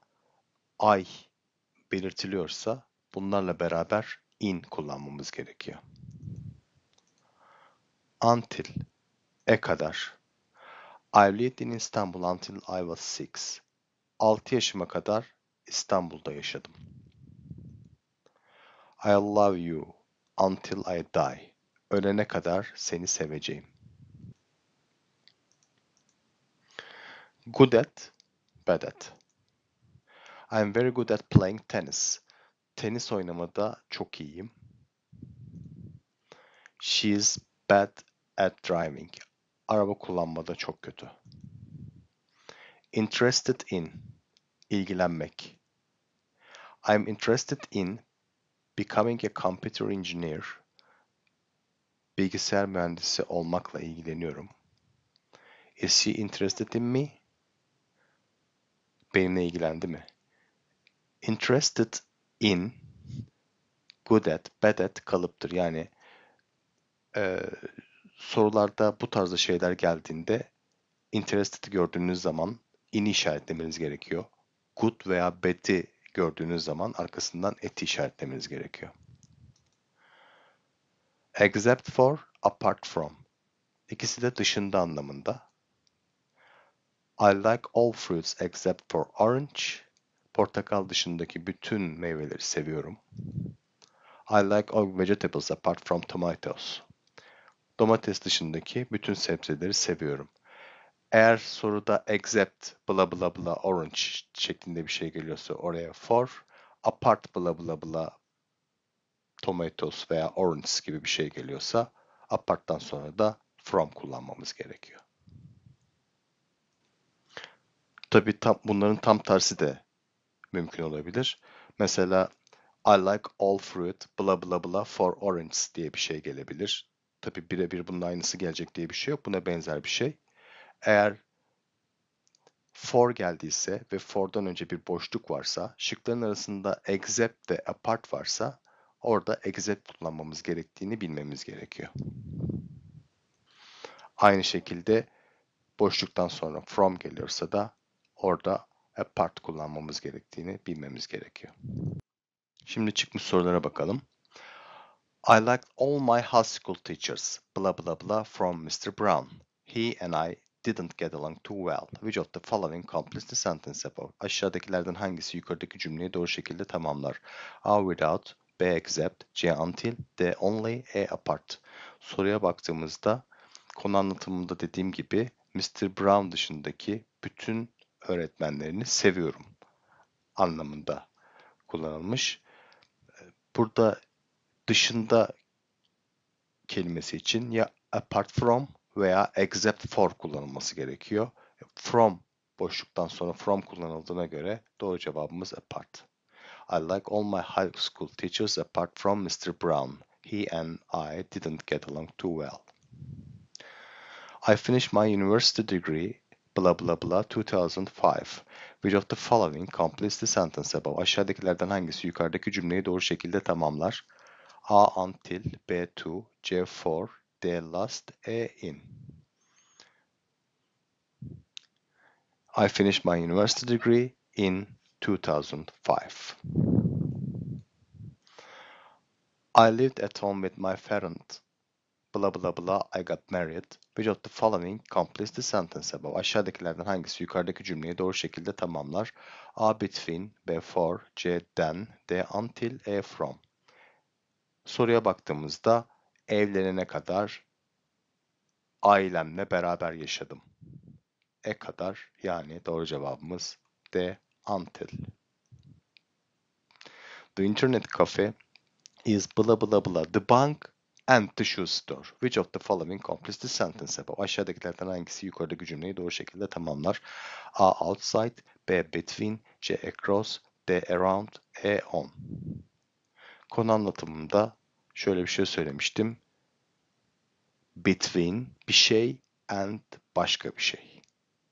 ay belirtiliyorsa bunlarla beraber in kullanmamız gerekiyor. Until e kadar. I lived in Istanbul until I was six. 6 yaşıma kadar İstanbul'da yaşadım. I love you until I die. Ölene kadar seni seveceğim. Good at, bad at. I'm very good at playing tennis. Tenis oynamada çok iyiyim. She's bad at driving. Araba kullanmada çok kötü. Interested in, ilgilenmek. I'm interested in becoming a computer engineer. Bilgisayar mühendisi olmakla ilgileniyorum. Is she interested in me? benimle ilgilendi mi? Interested in good at, bad at kalıptır. Yani e, sorularda bu tarzda şeyler geldiğinde interested gördüğünüz zaman in'i işaretlemeniz gerekiyor. Good veya bad'i gördüğünüz zaman arkasından et işaretlemeniz gerekiyor. Except for, apart from. İkisi de dışında anlamında. I like all fruits except for orange. Portakal dışındaki bütün meyveleri seviyorum. I like all vegetables apart from tomatoes. Domates dışındaki bütün sebzeleri seviyorum. Eğer soruda except bla bla bla orange şeklinde bir şey geliyorsa oraya for, apart bla bla bla tomatoes veya oranges gibi bir şey geliyorsa aparttan sonra da from kullanmamız gerekiyor. Tabi tam, bunların tam tersi de mümkün olabilir. Mesela I like all fruit bla bla bla for orange diye bir şey gelebilir. Tabi birebir bunun aynısı gelecek diye bir şey yok. Buna benzer bir şey. Eğer for geldiyse ve for'dan önce bir boşluk varsa, şıkların arasında except de apart varsa orada except kullanmamız gerektiğini bilmemiz gerekiyor. Aynı şekilde boşluktan sonra from geliyorsa da orada apart kullanmamız gerektiğini bilmemiz gerekiyor. Şimdi çıkmış sorulara bakalım. I liked all my high school teachers, blah blah blah from Mr. Brown. He and I didn't get along too well. Which of the following completes the sentence above? Aşağıdakilerden hangisi yukarıdaki cümleyi doğru şekilde tamamlar? A without, B except, C until, D only, E apart. Soruya baktığımızda konu anlatımında dediğim gibi Mr. Brown dışındaki bütün öğretmenlerini seviyorum anlamında kullanılmış. Burada dışında kelimesi için ya apart from veya except for kullanılması gerekiyor. From boşluktan sonra from kullanıldığına göre doğru cevabımız apart. I like all my high school teachers apart from Mr. Brown. He and I didn't get along too well. I finished my university degree blah blah blah 2005. Which of the following completes the sentence above? Aşağıdakilerden hangisi yukarıdaki cümleyi doğru şekilde tamamlar? A until, B to, C for, D last, E in. I finished my university degree in 2005. I lived at home with my parents Blah blah blah. I got married. Which of the following completes the sentence above? Aşağıdakilerden hangisi yukarıdaki cümleyi doğru şekilde tamamlar? A. Between, B. For, C. Then, D. Until, E. From. Soruya baktığımızda evlenene kadar ailemle beraber yaşadım. E kadar yani doğru cevabımız D. Until. The internet cafe is blah blah blah. The bank and the shoe store. Which of the following completes the sentence above? Aşağıdakilerden hangisi yukarıdaki cümleyi doğru şekilde tamamlar? A. Outside B. Between C. Across D. Around E. On Konu anlatımında şöyle bir şey söylemiştim. Between bir şey and başka bir şey.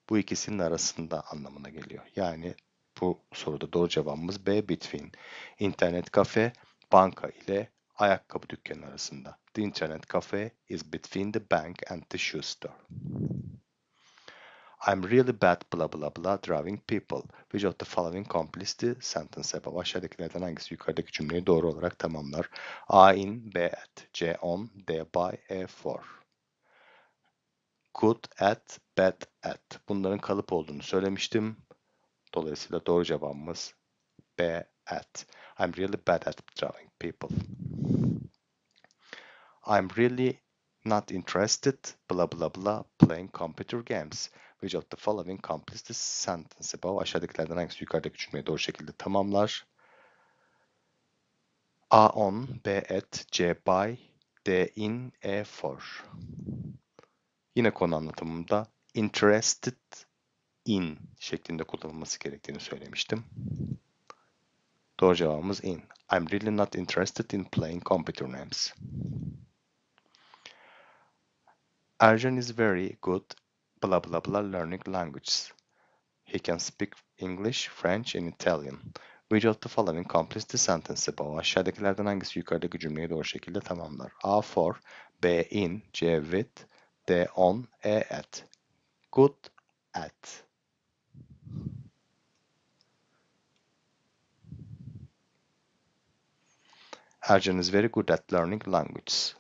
Bu ikisinin arasında anlamına geliyor. Yani bu soruda doğru cevabımız B. Between İnternet kafe, banka ile ayakkabı dükkanı arasında. The internet cafe is between the bank and the shoe store. I'm really bad blah blah blah driving people. Which of the following completes sentence above? Aşağıdakilerden hangisi yukarıdaki cümleyi doğru olarak tamamlar? A in, B at, C on, D by, E for. Good at, bad at. Bunların kalıp olduğunu söylemiştim. Dolayısıyla doğru cevabımız B at. I'm really bad at drawing people. I'm really not interested blah blah blah playing computer games. Which of the following completes this sentence above? Aşağıdakilerden hangisi yukarıdaki cümleyi doğru şekilde tamamlar? A on, B et, C by, D in, E for. Yine konu anlatımında interested in şeklinde kullanılması gerektiğini söylemiştim. Doğru cevabımız in. I'm really not interested in playing computer games. Arjun is very good blah blah blah learning languages. He can speak English, French and Italian. Which of the following completes the sentence above? Aşağıdakilerden hangisi yukarıdaki cümleyi doğru şekilde tamamlar? A for, B in, C with, D on, E at. Good at. Arjun is very good at learning languages.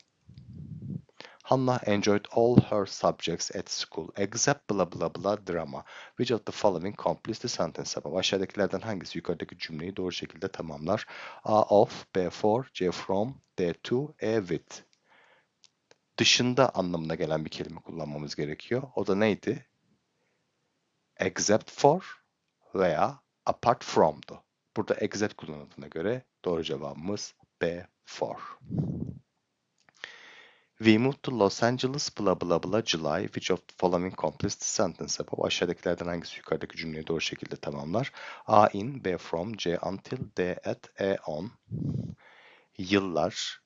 Hannah enjoyed all her subjects at school except blah blah blah drama. Which of the following completes the sentence? Ama aşağıdakilerden hangisi yukarıdaki cümleyi doğru şekilde tamamlar? A of, B for, C from, D to, E with. Dışında anlamına gelen bir kelime kullanmamız gerekiyor. O da neydi? Except for veya apart from'du. Burada except kullanıldığına göre doğru cevabımız We moved to Los Angeles bla bla bla July. Which of the following completes the sentence above? Aşağıdakilerden hangisi yukarıdaki cümleyi doğru şekilde tamamlar? A in, B from, C until, D at, E on. Yıllar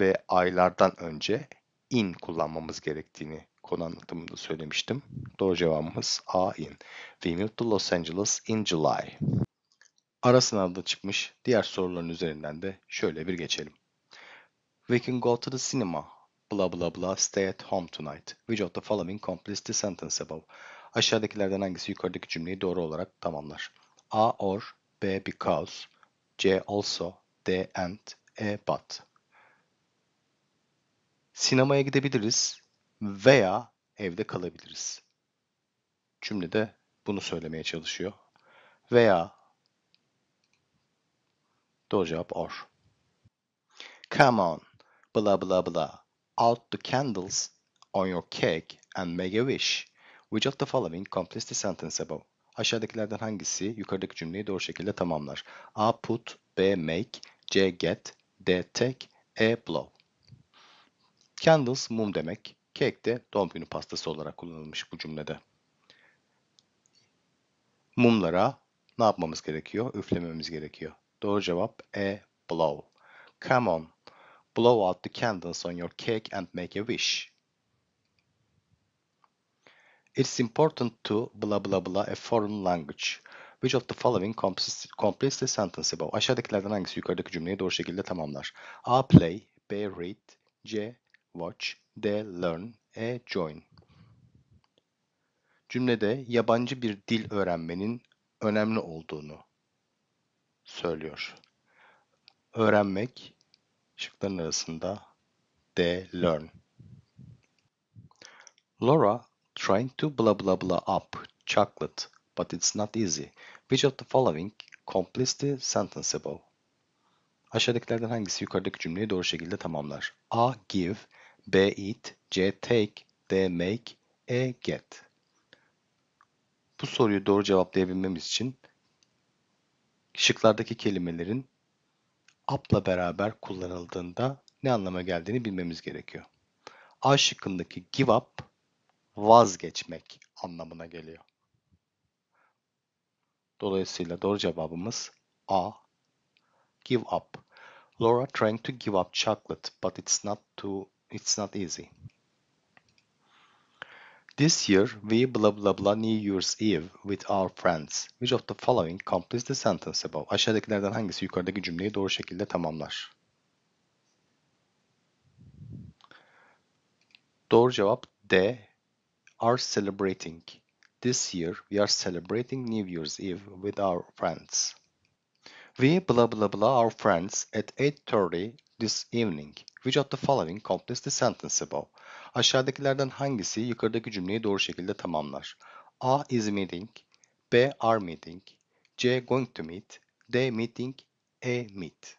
ve aylardan önce in kullanmamız gerektiğini konu anlatımında söylemiştim. Doğru cevabımız A in. We moved to Los Angeles in July. Ara sınavda çıkmış diğer soruların üzerinden de şöyle bir geçelim. We can go to the cinema. Blah blah blah stay at home tonight. Which of the following completes the sentence above? Aşağıdakilerden hangisi yukarıdaki cümleyi doğru olarak tamamlar? A or B because C also D and E but Sinemaya gidebiliriz veya evde kalabiliriz. Cümlede bunu söylemeye çalışıyor. Veya Doğru cevap or. Come on, blah blah blah. Out the candles on your cake and make a wish. Which of the following completes the sentence above? Aşağıdakilerden hangisi yukarıdaki cümleyi doğru şekilde tamamlar? A. Put B. Make C. Get D. Take E. Blow Candles mum demek. Cake de doğum günü pastası olarak kullanılmış bu cümlede. Mumlara ne yapmamız gerekiyor? Üflememiz gerekiyor. Doğru cevap E. Blow. Come on. Blow out the candles on your cake and make a wish. It's important to blah blah blah a foreign language. Which of the following completes the sentence above? Aşağıdakilerden hangisi yukarıdaki cümleyi doğru şekilde tamamlar? A. Play. B. Read. C. Watch. D. Learn. E. Join. Cümlede yabancı bir dil öğrenmenin önemli olduğunu, söylüyor. Öğrenmek şıkların arasında D. Learn. Laura trying to blah blah blah up chocolate but it's not easy. Which of the following completes the sentenceable? Aşağıdakilerden hangisi yukarıdaki cümleyi doğru şekilde tamamlar? A. Give B. Eat C. Take D. Make E. Get Bu soruyu doğru cevaplayabilmemiz için şıklardaki kelimelerin 'ap'la beraber kullanıldığında ne anlama geldiğini bilmemiz gerekiyor. A şıkkındaki give up vazgeçmek anlamına geliyor. Dolayısıyla doğru cevabımız A. Give up. Laura trying to give up chocolate, but it's not too it's not easy. This year we blah blah blah New Year's Eve with our friends. Which of the following completes the sentence above? Aşağıdakilerden hangisi yukarıdaki cümleyi doğru şekilde tamamlar? Doğru cevap D. Are celebrating. This year we are celebrating New Year's Eve with our friends. We blah blah blah our friends at 8.30 this evening. Which of the following completes the sentence above? Aşağıdakilerden hangisi yukarıdaki cümleyi doğru şekilde tamamlar? A is meeting, B are meeting, C going to meet, D meeting, E meet.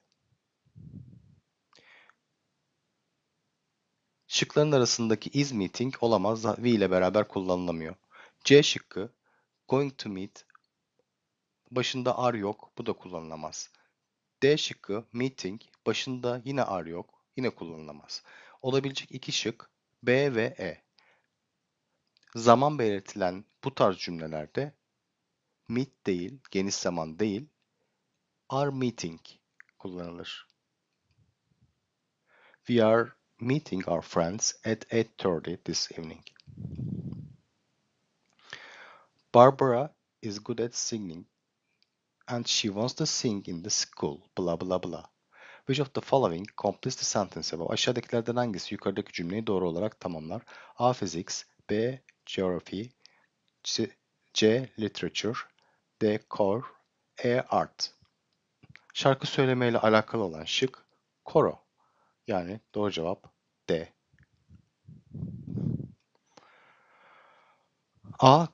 Şıkların arasındaki is meeting olamaz V ile beraber kullanılamıyor. C şıkkı going to meet başında are yok bu da kullanılamaz. D şıkkı meeting başında yine are yok yine kullanılamaz. Olabilecek iki şık B ve E. Zaman belirtilen bu tarz cümlelerde meet değil, geniş zaman değil, are meeting kullanılır. We are meeting our friends at 8.30 this evening. Barbara is good at singing and she wants to sing in the school, blah blah blah. Which of the following completes the sentence above? Aşağıdakilerden hangisi yukarıdaki cümleyi doğru olarak tamamlar? A. Physics B. Geography C. literature D. Core E. Art Şarkı söylemeyle alakalı olan şık koro. Yani doğru cevap D. A.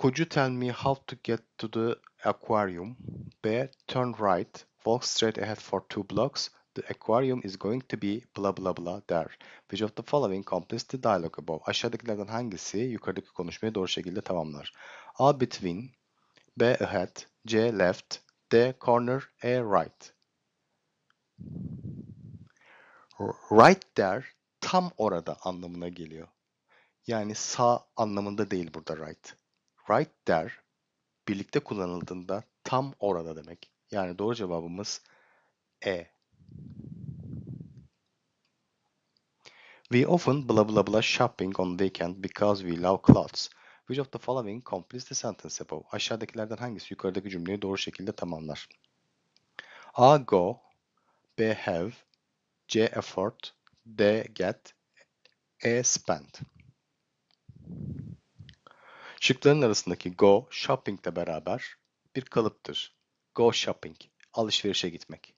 Could you tell me how to get to the aquarium? B. Turn right walk straight ahead for two blocks, the aquarium is going to be blah blah blah there. Which of the following completes the dialogue above? Aşağıdakilerden hangisi yukarıdaki konuşmayı doğru şekilde tamamlar? A. Between B. Ahead C. Left D. Corner E. Right Right there tam orada anlamına geliyor. Yani sağ anlamında değil burada right. Right there birlikte kullanıldığında tam orada demek. Yani doğru cevabımız E. We often blah blah blah shopping on weekend because we love clothes. Which of the following completes the sentence above? Aşağıdakilerden hangisi yukarıdaki cümleyi doğru şekilde tamamlar? A. Go B. Have C. Effort D. Get E. Spend Şıkların arasındaki go shopping beraber bir kalıptır. Go shopping. Alışverişe gitmek.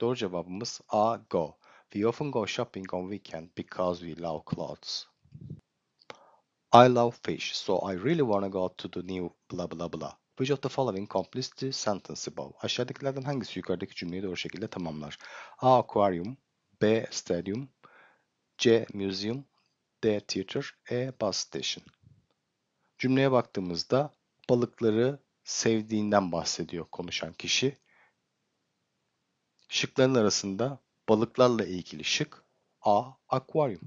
Doğru cevabımız A. Go. We often go shopping on weekend because we love clothes. I love fish, so I really wanna go to the new blah blah blah. Which of the following completes the sentence above? Aşağıdakilerden hangisi yukarıdaki cümleyi doğru şekilde tamamlar? A. Aquarium B. Stadium C. Museum D. Theater E. Bus Station Cümleye baktığımızda balıkları sevdiğinden bahsediyor konuşan kişi. Şıkların arasında balıklarla ilgili şık A. Aquarium.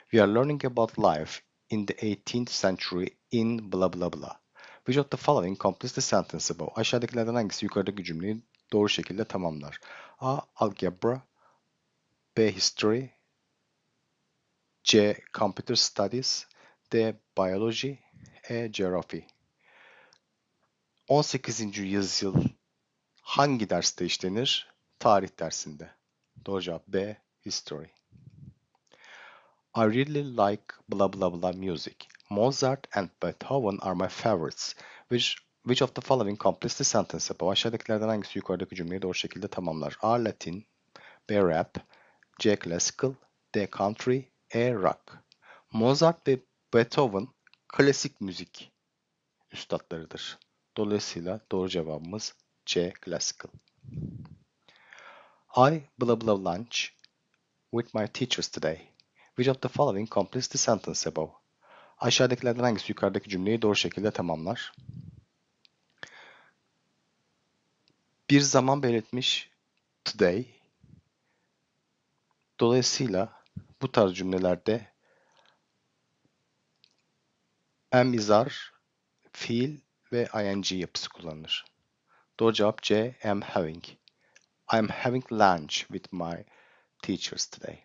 We are learning about life in the 18th century in blah blah blah. Which of the following completes the sentence above? Aşağıdakilerden hangisi yukarıdaki cümleyi doğru şekilde tamamlar? A. Algebra B. History C. Computer Studies D. Biology E. Geography 18. yüzyıl hangi derste işlenir? Tarih dersinde. Doğru cevap B. History. I really like blah blah blah music. Mozart and Beethoven are my favorites. Which, which of the following completes the sentence? Yapalım. Aşağıdakilerden hangisi yukarıdaki cümleyi doğru şekilde tamamlar? A. Latin B. Rap C. Classical D. Country E. Rock Mozart ve Beethoven klasik müzik üstadlarıdır. Dolayısıyla doğru cevabımız C. Classical. I blah blah lunch with my teachers today. Which of the following completes the sentence above? Aşağıdakilerden hangisi yukarıdaki cümleyi doğru şekilde tamamlar? Bir zaman belirtmiş today. Dolayısıyla bu tarz cümlelerde am-izar, fiil ve ing yapısı kullanılır. Doğru cevap C. Am having. I'm having lunch with my teachers today.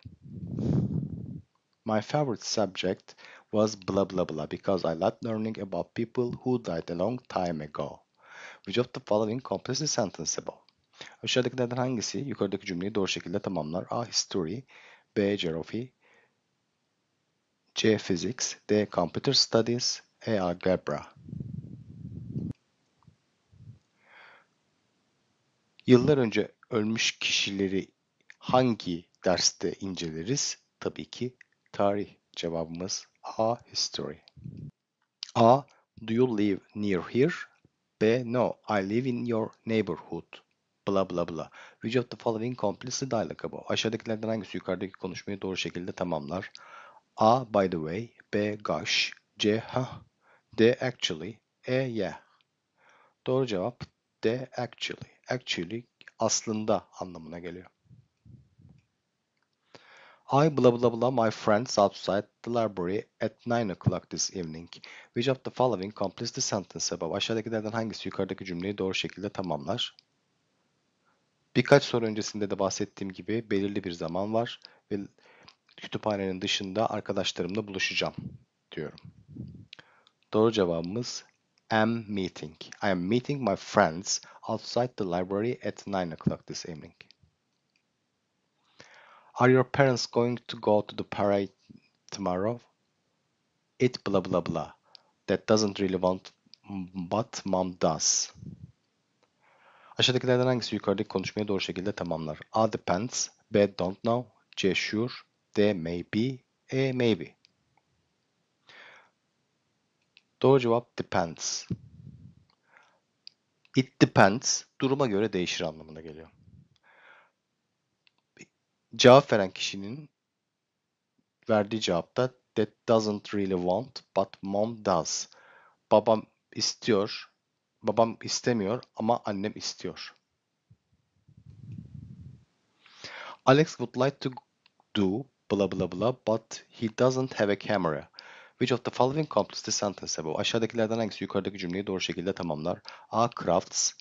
My favorite subject was blah blah blah because I loved learning about people who died a long time ago. Which of the following completes the sentence above? Aşağıdakilerden hangisi yukarıdaki cümleyi doğru şekilde tamamlar? A. History B. Geography C. Physics, D. Computer Studies, E. Algebra. Yıllar önce ölmüş kişileri hangi derste inceleriz? Tabii ki tarih. Cevabımız A. History. A. Do you live near here? B. No, I live in your neighborhood bla bla bla. Which of the following completes the dialogue Aşağıdakilerden hangisi yukarıdaki konuşmayı doğru şekilde tamamlar? A. By the way. B. Gosh. C. Huh. D. Actually. E. Yeah. Doğru cevap D. Actually. Actually aslında anlamına geliyor. I blah blah blah my friends outside the library at 9 o'clock this evening. Which of the following completes the sentence above? Aşağıdakilerden hangisi yukarıdaki cümleyi doğru şekilde tamamlar? Birkaç soru öncesinde de bahsettiğim gibi belirli bir zaman var ve kütüphanenin dışında arkadaşlarımla buluşacağım diyorum. Doğru cevabımız am meeting. I am meeting my friends outside the library at 9 o'clock this evening. Are your parents going to go to the parade tomorrow? It blah blah blah. That doesn't really want but mom does. Aşağıdakilerden hangisi yukarıdaki konuşmayı doğru şekilde tamamlar? A. Depends. B. Don't know. C. Sure. There may be, a e, maybe. Doğru cevap depends. It depends duruma göre değişir anlamına geliyor. Cevap veren kişinin verdiği cevapta that doesn't really want but mom does. Babam istiyor, babam istemiyor ama annem istiyor. Alex would like to do blah blah blah but he doesn't have a camera. Which of the following completes the sentence above? Aşağıdakilerden hangisi yukarıdaki cümleyi doğru şekilde tamamlar? A. Crafts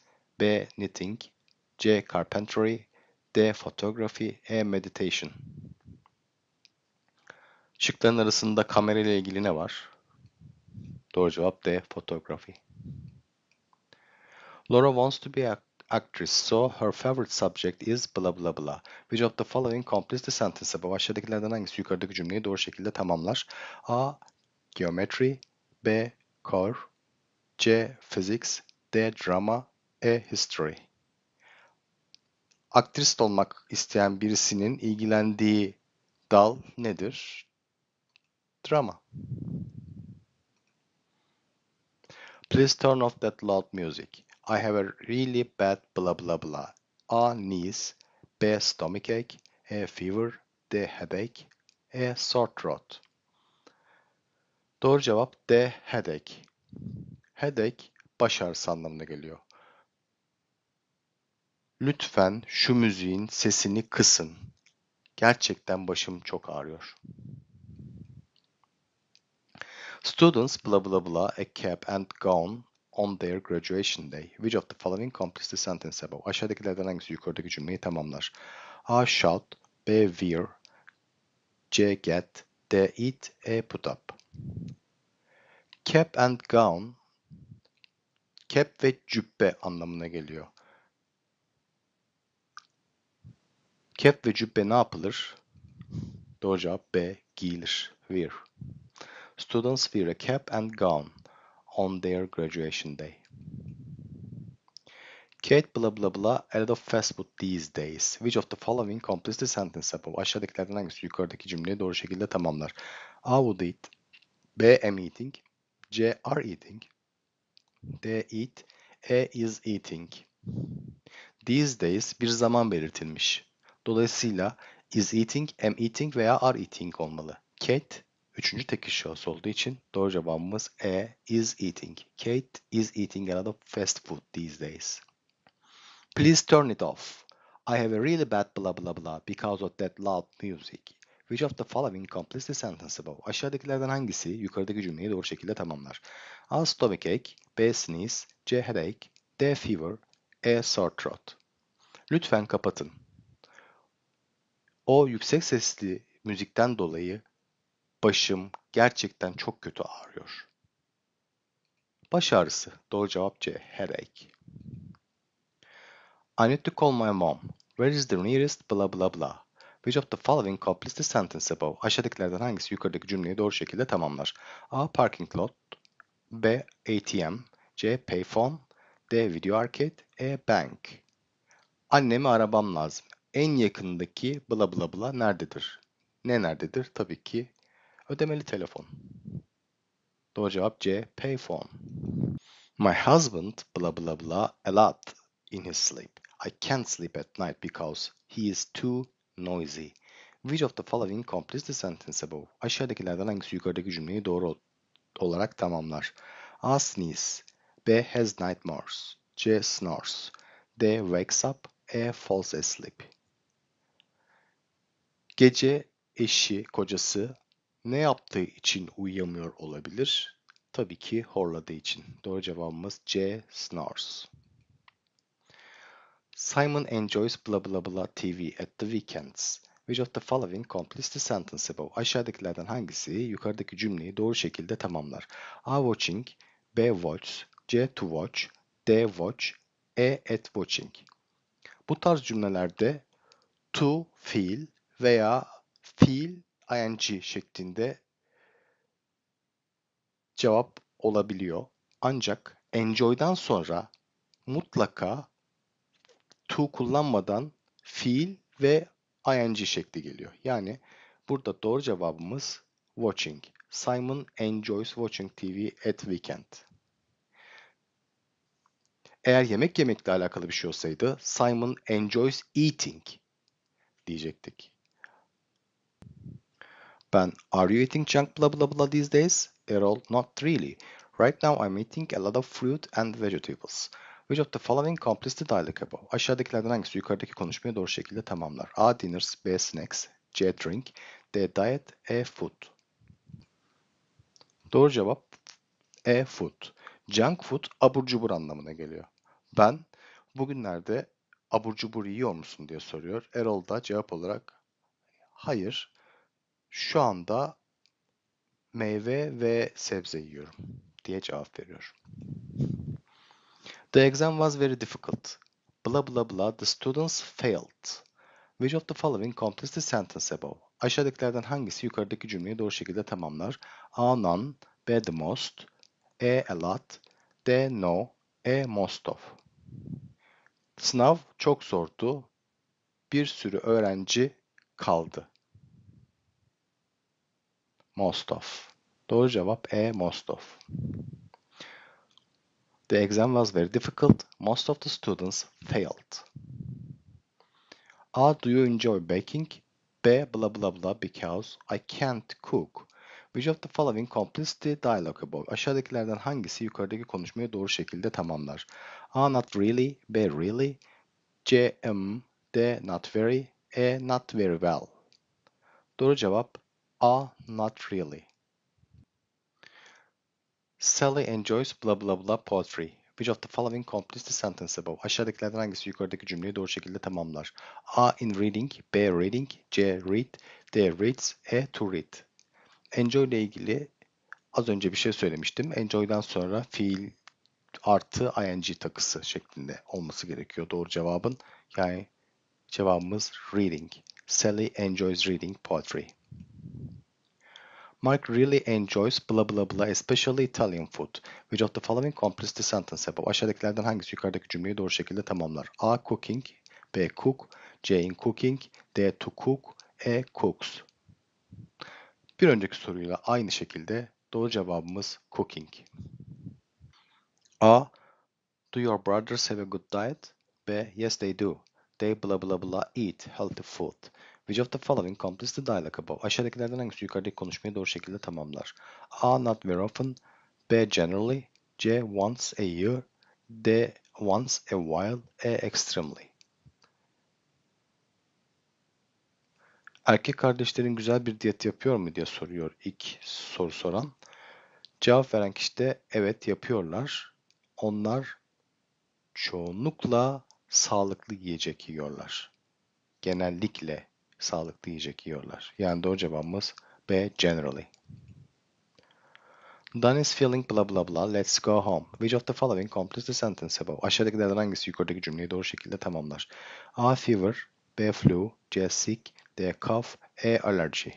B. Knitting C. Carpentry D. Photography E. Meditation Şıkların arasında kamera ile ilgili ne var? Doğru cevap D. Photography. Laura wants to be a actress, so her favorite subject is blah blah blah. Which of the following completes the sentence above? Aşağıdakilerden hangisi yukarıdaki cümleyi doğru şekilde tamamlar? A. Geometry B. Core C. Physics D. Drama E. History Aktrist olmak isteyen birisinin ilgilendiği dal nedir? Drama. Please turn off that loud music. I have a really bad blah blah blah. A. Knees. B. stomachache, ache. Fever. D. Headache. E. Sore throat. Doğru cevap D. Headache. Headache baş ağrısı anlamına geliyor. Lütfen şu müziğin sesini kısın. Gerçekten başım çok ağrıyor. Students blah blah blah a cap and gown on their graduation day. Which of the following completes the sentence above? Aşağıdakilerden hangisi yukarıdaki cümleyi tamamlar? A. Shout B. Wear C. Get D. Eat E. Put up Cap and gown Cap ve cübbe anlamına geliyor. Cap ve cübbe ne yapılır? Doğru cevap B. Giyilir. Wear. Students wear a cap and gown on their graduation day. Kate blah blah blah a of fast food these days. Which of the following completes the sentence above? Aşağıdakilerden hangisi yukarıdaki cümleyi doğru şekilde tamamlar? A would eat. B am eating. C are eating. D eat. E is eating. These days bir zaman belirtilmiş. Dolayısıyla is eating, am eating veya are eating olmalı. Kate Üçüncü tek kişi şahıs olduğu için doğru cevabımız E is eating. Kate is eating a lot of fast food these days. Please turn it off. I have a really bad blah blah blah because of that loud music. Which of the following completes the sentence above? Aşağıdakilerden hangisi yukarıdaki cümleyi doğru şekilde tamamlar? A. Stomach ache. B. Sneeze. C. Headache. D. Fever. E. Sore throat. Lütfen kapatın. O yüksek sesli müzikten dolayı başım gerçekten çok kötü ağrıyor. Baş ağrısı. Doğru cevap C. Headache. I need to call my mom. Where is the nearest blah blah blah? Which of the following completes the sentence above? Aşağıdakilerden hangisi yukarıdaki cümleyi doğru şekilde tamamlar? A. Parking lot. B. ATM. C. Payphone. D. Video arcade. E. Bank. Anneme arabam lazım. En yakındaki bla bla bla nerededir? Ne nerededir? Tabii ki Ödemeli telefon. Doğru cevap C. Payphone. My husband blah blah blah a lot in his sleep. I can't sleep at night because he is too noisy. Which of the following completes the sentence above? Aşağıdakilerden hangisi yukarıdaki cümleyi doğru olarak tamamlar? A. Sneeze. B. Has nightmares. C. Snores. D. Wakes up. E. Falls asleep. Gece eşi, kocası ne yaptığı için uyuyamıyor olabilir? Tabii ki horladığı için. Doğru cevabımız C. Snores. Simon enjoys blah blah blah TV at the weekends. Which of the following completes the sentence above? Aşağıdakilerden hangisi yukarıdaki cümleyi doğru şekilde tamamlar? A. Watching B. Watch C. To watch D. Watch E. At watching Bu tarz cümlelerde to fiil veya fiil ing şeklinde cevap olabiliyor. Ancak enjoy'dan sonra mutlaka to kullanmadan fiil ve ing şekli geliyor. Yani burada doğru cevabımız watching. Simon enjoys watching TV at weekend. Eğer yemek yemekle alakalı bir şey olsaydı Simon enjoys eating diyecektik. Ben Are you eating junk blah blah blah these days? Errol Not really. Right now I'm eating a lot of fruit and vegetables. Which of the following completes the dialogue above? Aşağıdakilerden hangisi yukarıdaki konuşmayı doğru şekilde tamamlar? A. Dinners B. Snacks C. Drink D. Diet E. Food Doğru cevap E. Food Junk food abur cubur anlamına geliyor. Ben bugünlerde abur cubur yiyor musun diye soruyor. Erol da cevap olarak hayır şu anda meyve ve sebze yiyorum diye cevap veriyor. The exam was very difficult. Blah blah blah the students failed. Which of the following completes the sentence above? Aşağıdakilerden hangisi yukarıdaki cümleyi doğru şekilde tamamlar? A. None. B. The most. E. A lot. D. No. E. Most of. Sınav çok zordu. Bir sürü öğrenci kaldı. Most of. Doğru cevap E. of. The exam was very difficult. Most of the students failed. A. Do you enjoy baking? B. Blah blah blah because I can't cook. Which of the following completes the dialogue above? Aşağıdakilerden hangisi yukarıdaki konuşmayı doğru şekilde tamamlar? A. Not really. B. Really. C. M. D. Not very. E. Not very well. Doğru cevap A, ah, not really. Sally enjoys blah blah blah poetry, Which of the following completes the sentence above? Aşağıdakilerden hangisi yukarıdaki cümleyi doğru şekilde tamamlar? A. In reading. B. Reading. C. Read. D. Reads. E. To read. Enjoy ile ilgili az önce bir şey söylemiştim. Enjoy'dan sonra fiil artı ing takısı şeklinde olması gerekiyor doğru cevabın. Yani cevabımız reading. Sally enjoys reading poetry. Mark really enjoys blah blah blah especially Italian food. Which of the following completes the sentence above? Aşağıdakilerden hangisi yukarıdaki cümleyi doğru şekilde tamamlar? A. Cooking B. Cook C. In cooking D. To cook E. Cooks Bir önceki soruyla aynı şekilde doğru cevabımız cooking. A. Do your brothers have a good diet? B. Yes they do. They blah blah blah eat healthy food. Which of the following completes the dialogue above? Aşağıdakilerden hangisi yukarıdaki konuşmayı doğru şekilde tamamlar? A. Not very often. B. Generally. C. Once a year. D. Once a while. E. Extremely. Erkek kardeşlerin güzel bir diyet yapıyor mu diye soruyor ilk soru soran. Cevap veren kişi de evet yapıyorlar. Onlar çoğunlukla sağlıklı yiyecek yiyorlar. Genellikle sağlıklı yiyecek yiyorlar. Yani doğru cevabımız B. Generally. Done is feeling blah blah blah. Let's go home. Which of the following completes the sentence above? Aşağıdakilerden hangisi yukarıdaki cümleyi doğru şekilde tamamlar? A. Fever. B. Flu. C. Sick. D. Cough. E. Allergy.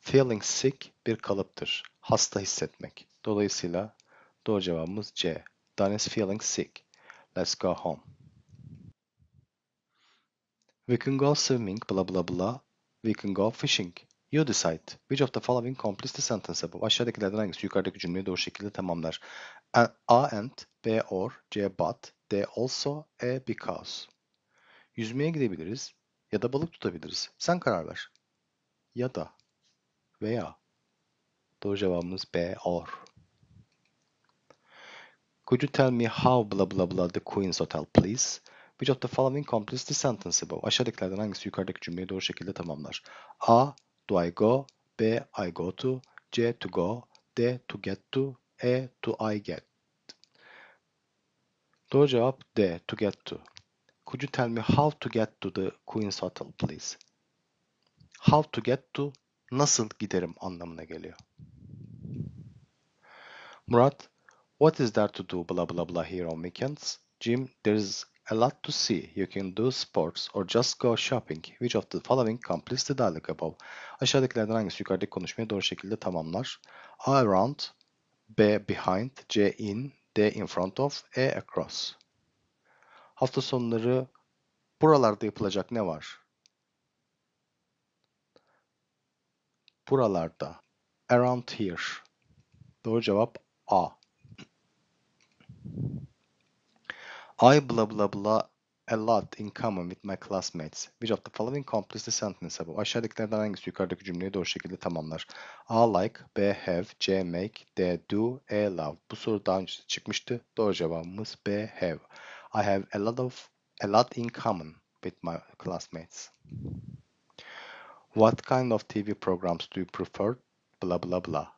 Feeling sick bir kalıptır. Hasta hissetmek. Dolayısıyla doğru cevabımız C. Done is feeling sick. Let's go home. We can go swimming, blah blah blah. We can go fishing. You decide. Which of the following completes the sentence above? Aşağıdakilerden hangisi yukarıdaki cümleyi doğru şekilde tamamlar? A, and, B or, C but, D also, E because. Yüzmeye gidebiliriz ya da balık tutabiliriz. Sen karar ver. Ya da veya. Doğru cevabımız B or. Could you tell me how blah blah blah the Queen's Hotel please? Which of the following completes the sentence above? Aşağıdakilerden hangisi yukarıdaki cümleyi doğru şekilde tamamlar? A. Do I go? B. I go to. C. To go. D. To get to. E. To I get. Doğru cevap D. To get to. Could you tell me how to get to the Queen's Hotel please? How to get to nasıl giderim anlamına geliyor. Murat, what is there to do blah blah blah here on weekends? Jim, there is A lot to see. You can do sports or just go shopping. Which of the following completes the dialogue above? Aşağıdakilerden hangisi yukarıdaki konuşmayı doğru şekilde tamamlar? A around, B behind, C in, D in front of, E across. Hafta sonları buralarda yapılacak ne var? Buralarda. Around here. Doğru cevap A. I blah blah blah a lot in common with my classmates. Which of the following completes the sentence above? Aşağıdakilerden hangisi yukarıdaki cümleyi doğru şekilde tamamlar? A like, B have, C make, D do, E love. Bu soru daha önce çıkmıştı. Doğru cevabımız B have. I have a lot of a lot in common with my classmates. What kind of TV programs do you prefer? Blah blah blah.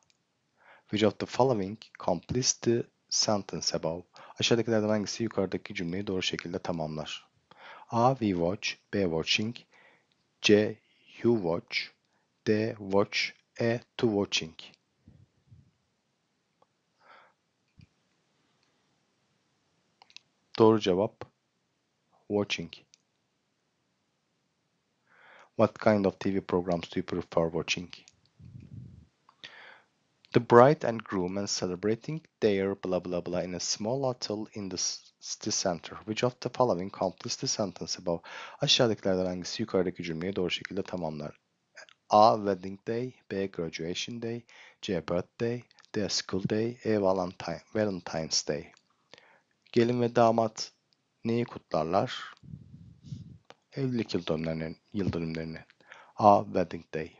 Which of the following completes the sentence above aşağıdakilerden hangisi yukarıdaki cümleyi doğru şekilde tamamlar? A. We watch. B. Watching. C. You watch. D. Watch. E. To watching. Doğru cevap watching. What kind of TV programs do you prefer watching? The bride and groom and celebrating their blah blah blah in a small hotel in the city center. Which of the following completes the sentence above? Aşağıdakilerden hangisi yukarıdaki cümleyi doğru şekilde tamamlar? A. Wedding day B. Graduation day C. Birthday D. School day E. Valentine, Valentine's day Gelin ve damat neyi kutlarlar? Evlilik yıl dönümlerini, A. Wedding day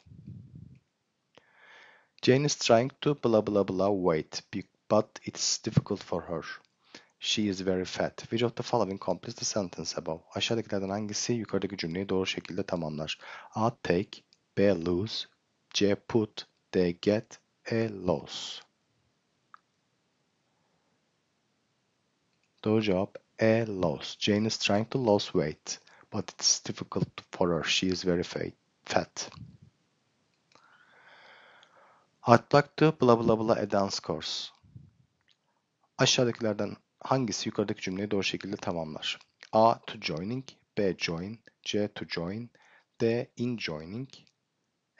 Jane is trying to blah blah blah weight, but it's difficult for her. She is very fat. Which of the following completes the sentence above? Aşağıdakilerden hangisi yukarıdaki cümleyi doğru şekilde tamamlar? A. Take B. Lose C. Put D. Get E. Lose Doğru cevap A. Lose. Jane is trying to lose weight, but it's difficult for her. She is very fat. I'd like to bla bla bla a dance course. Aşağıdakilerden hangisi yukarıdaki cümleyi doğru şekilde tamamlar? A. To joining B. Join C. To join D. In joining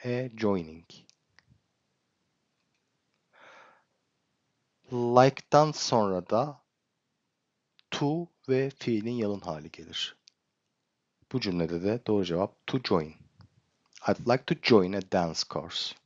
E. Joining Like'dan sonra da to ve fiilin yalın hali gelir. Bu cümlede de doğru cevap to join. I'd like to join a dance course.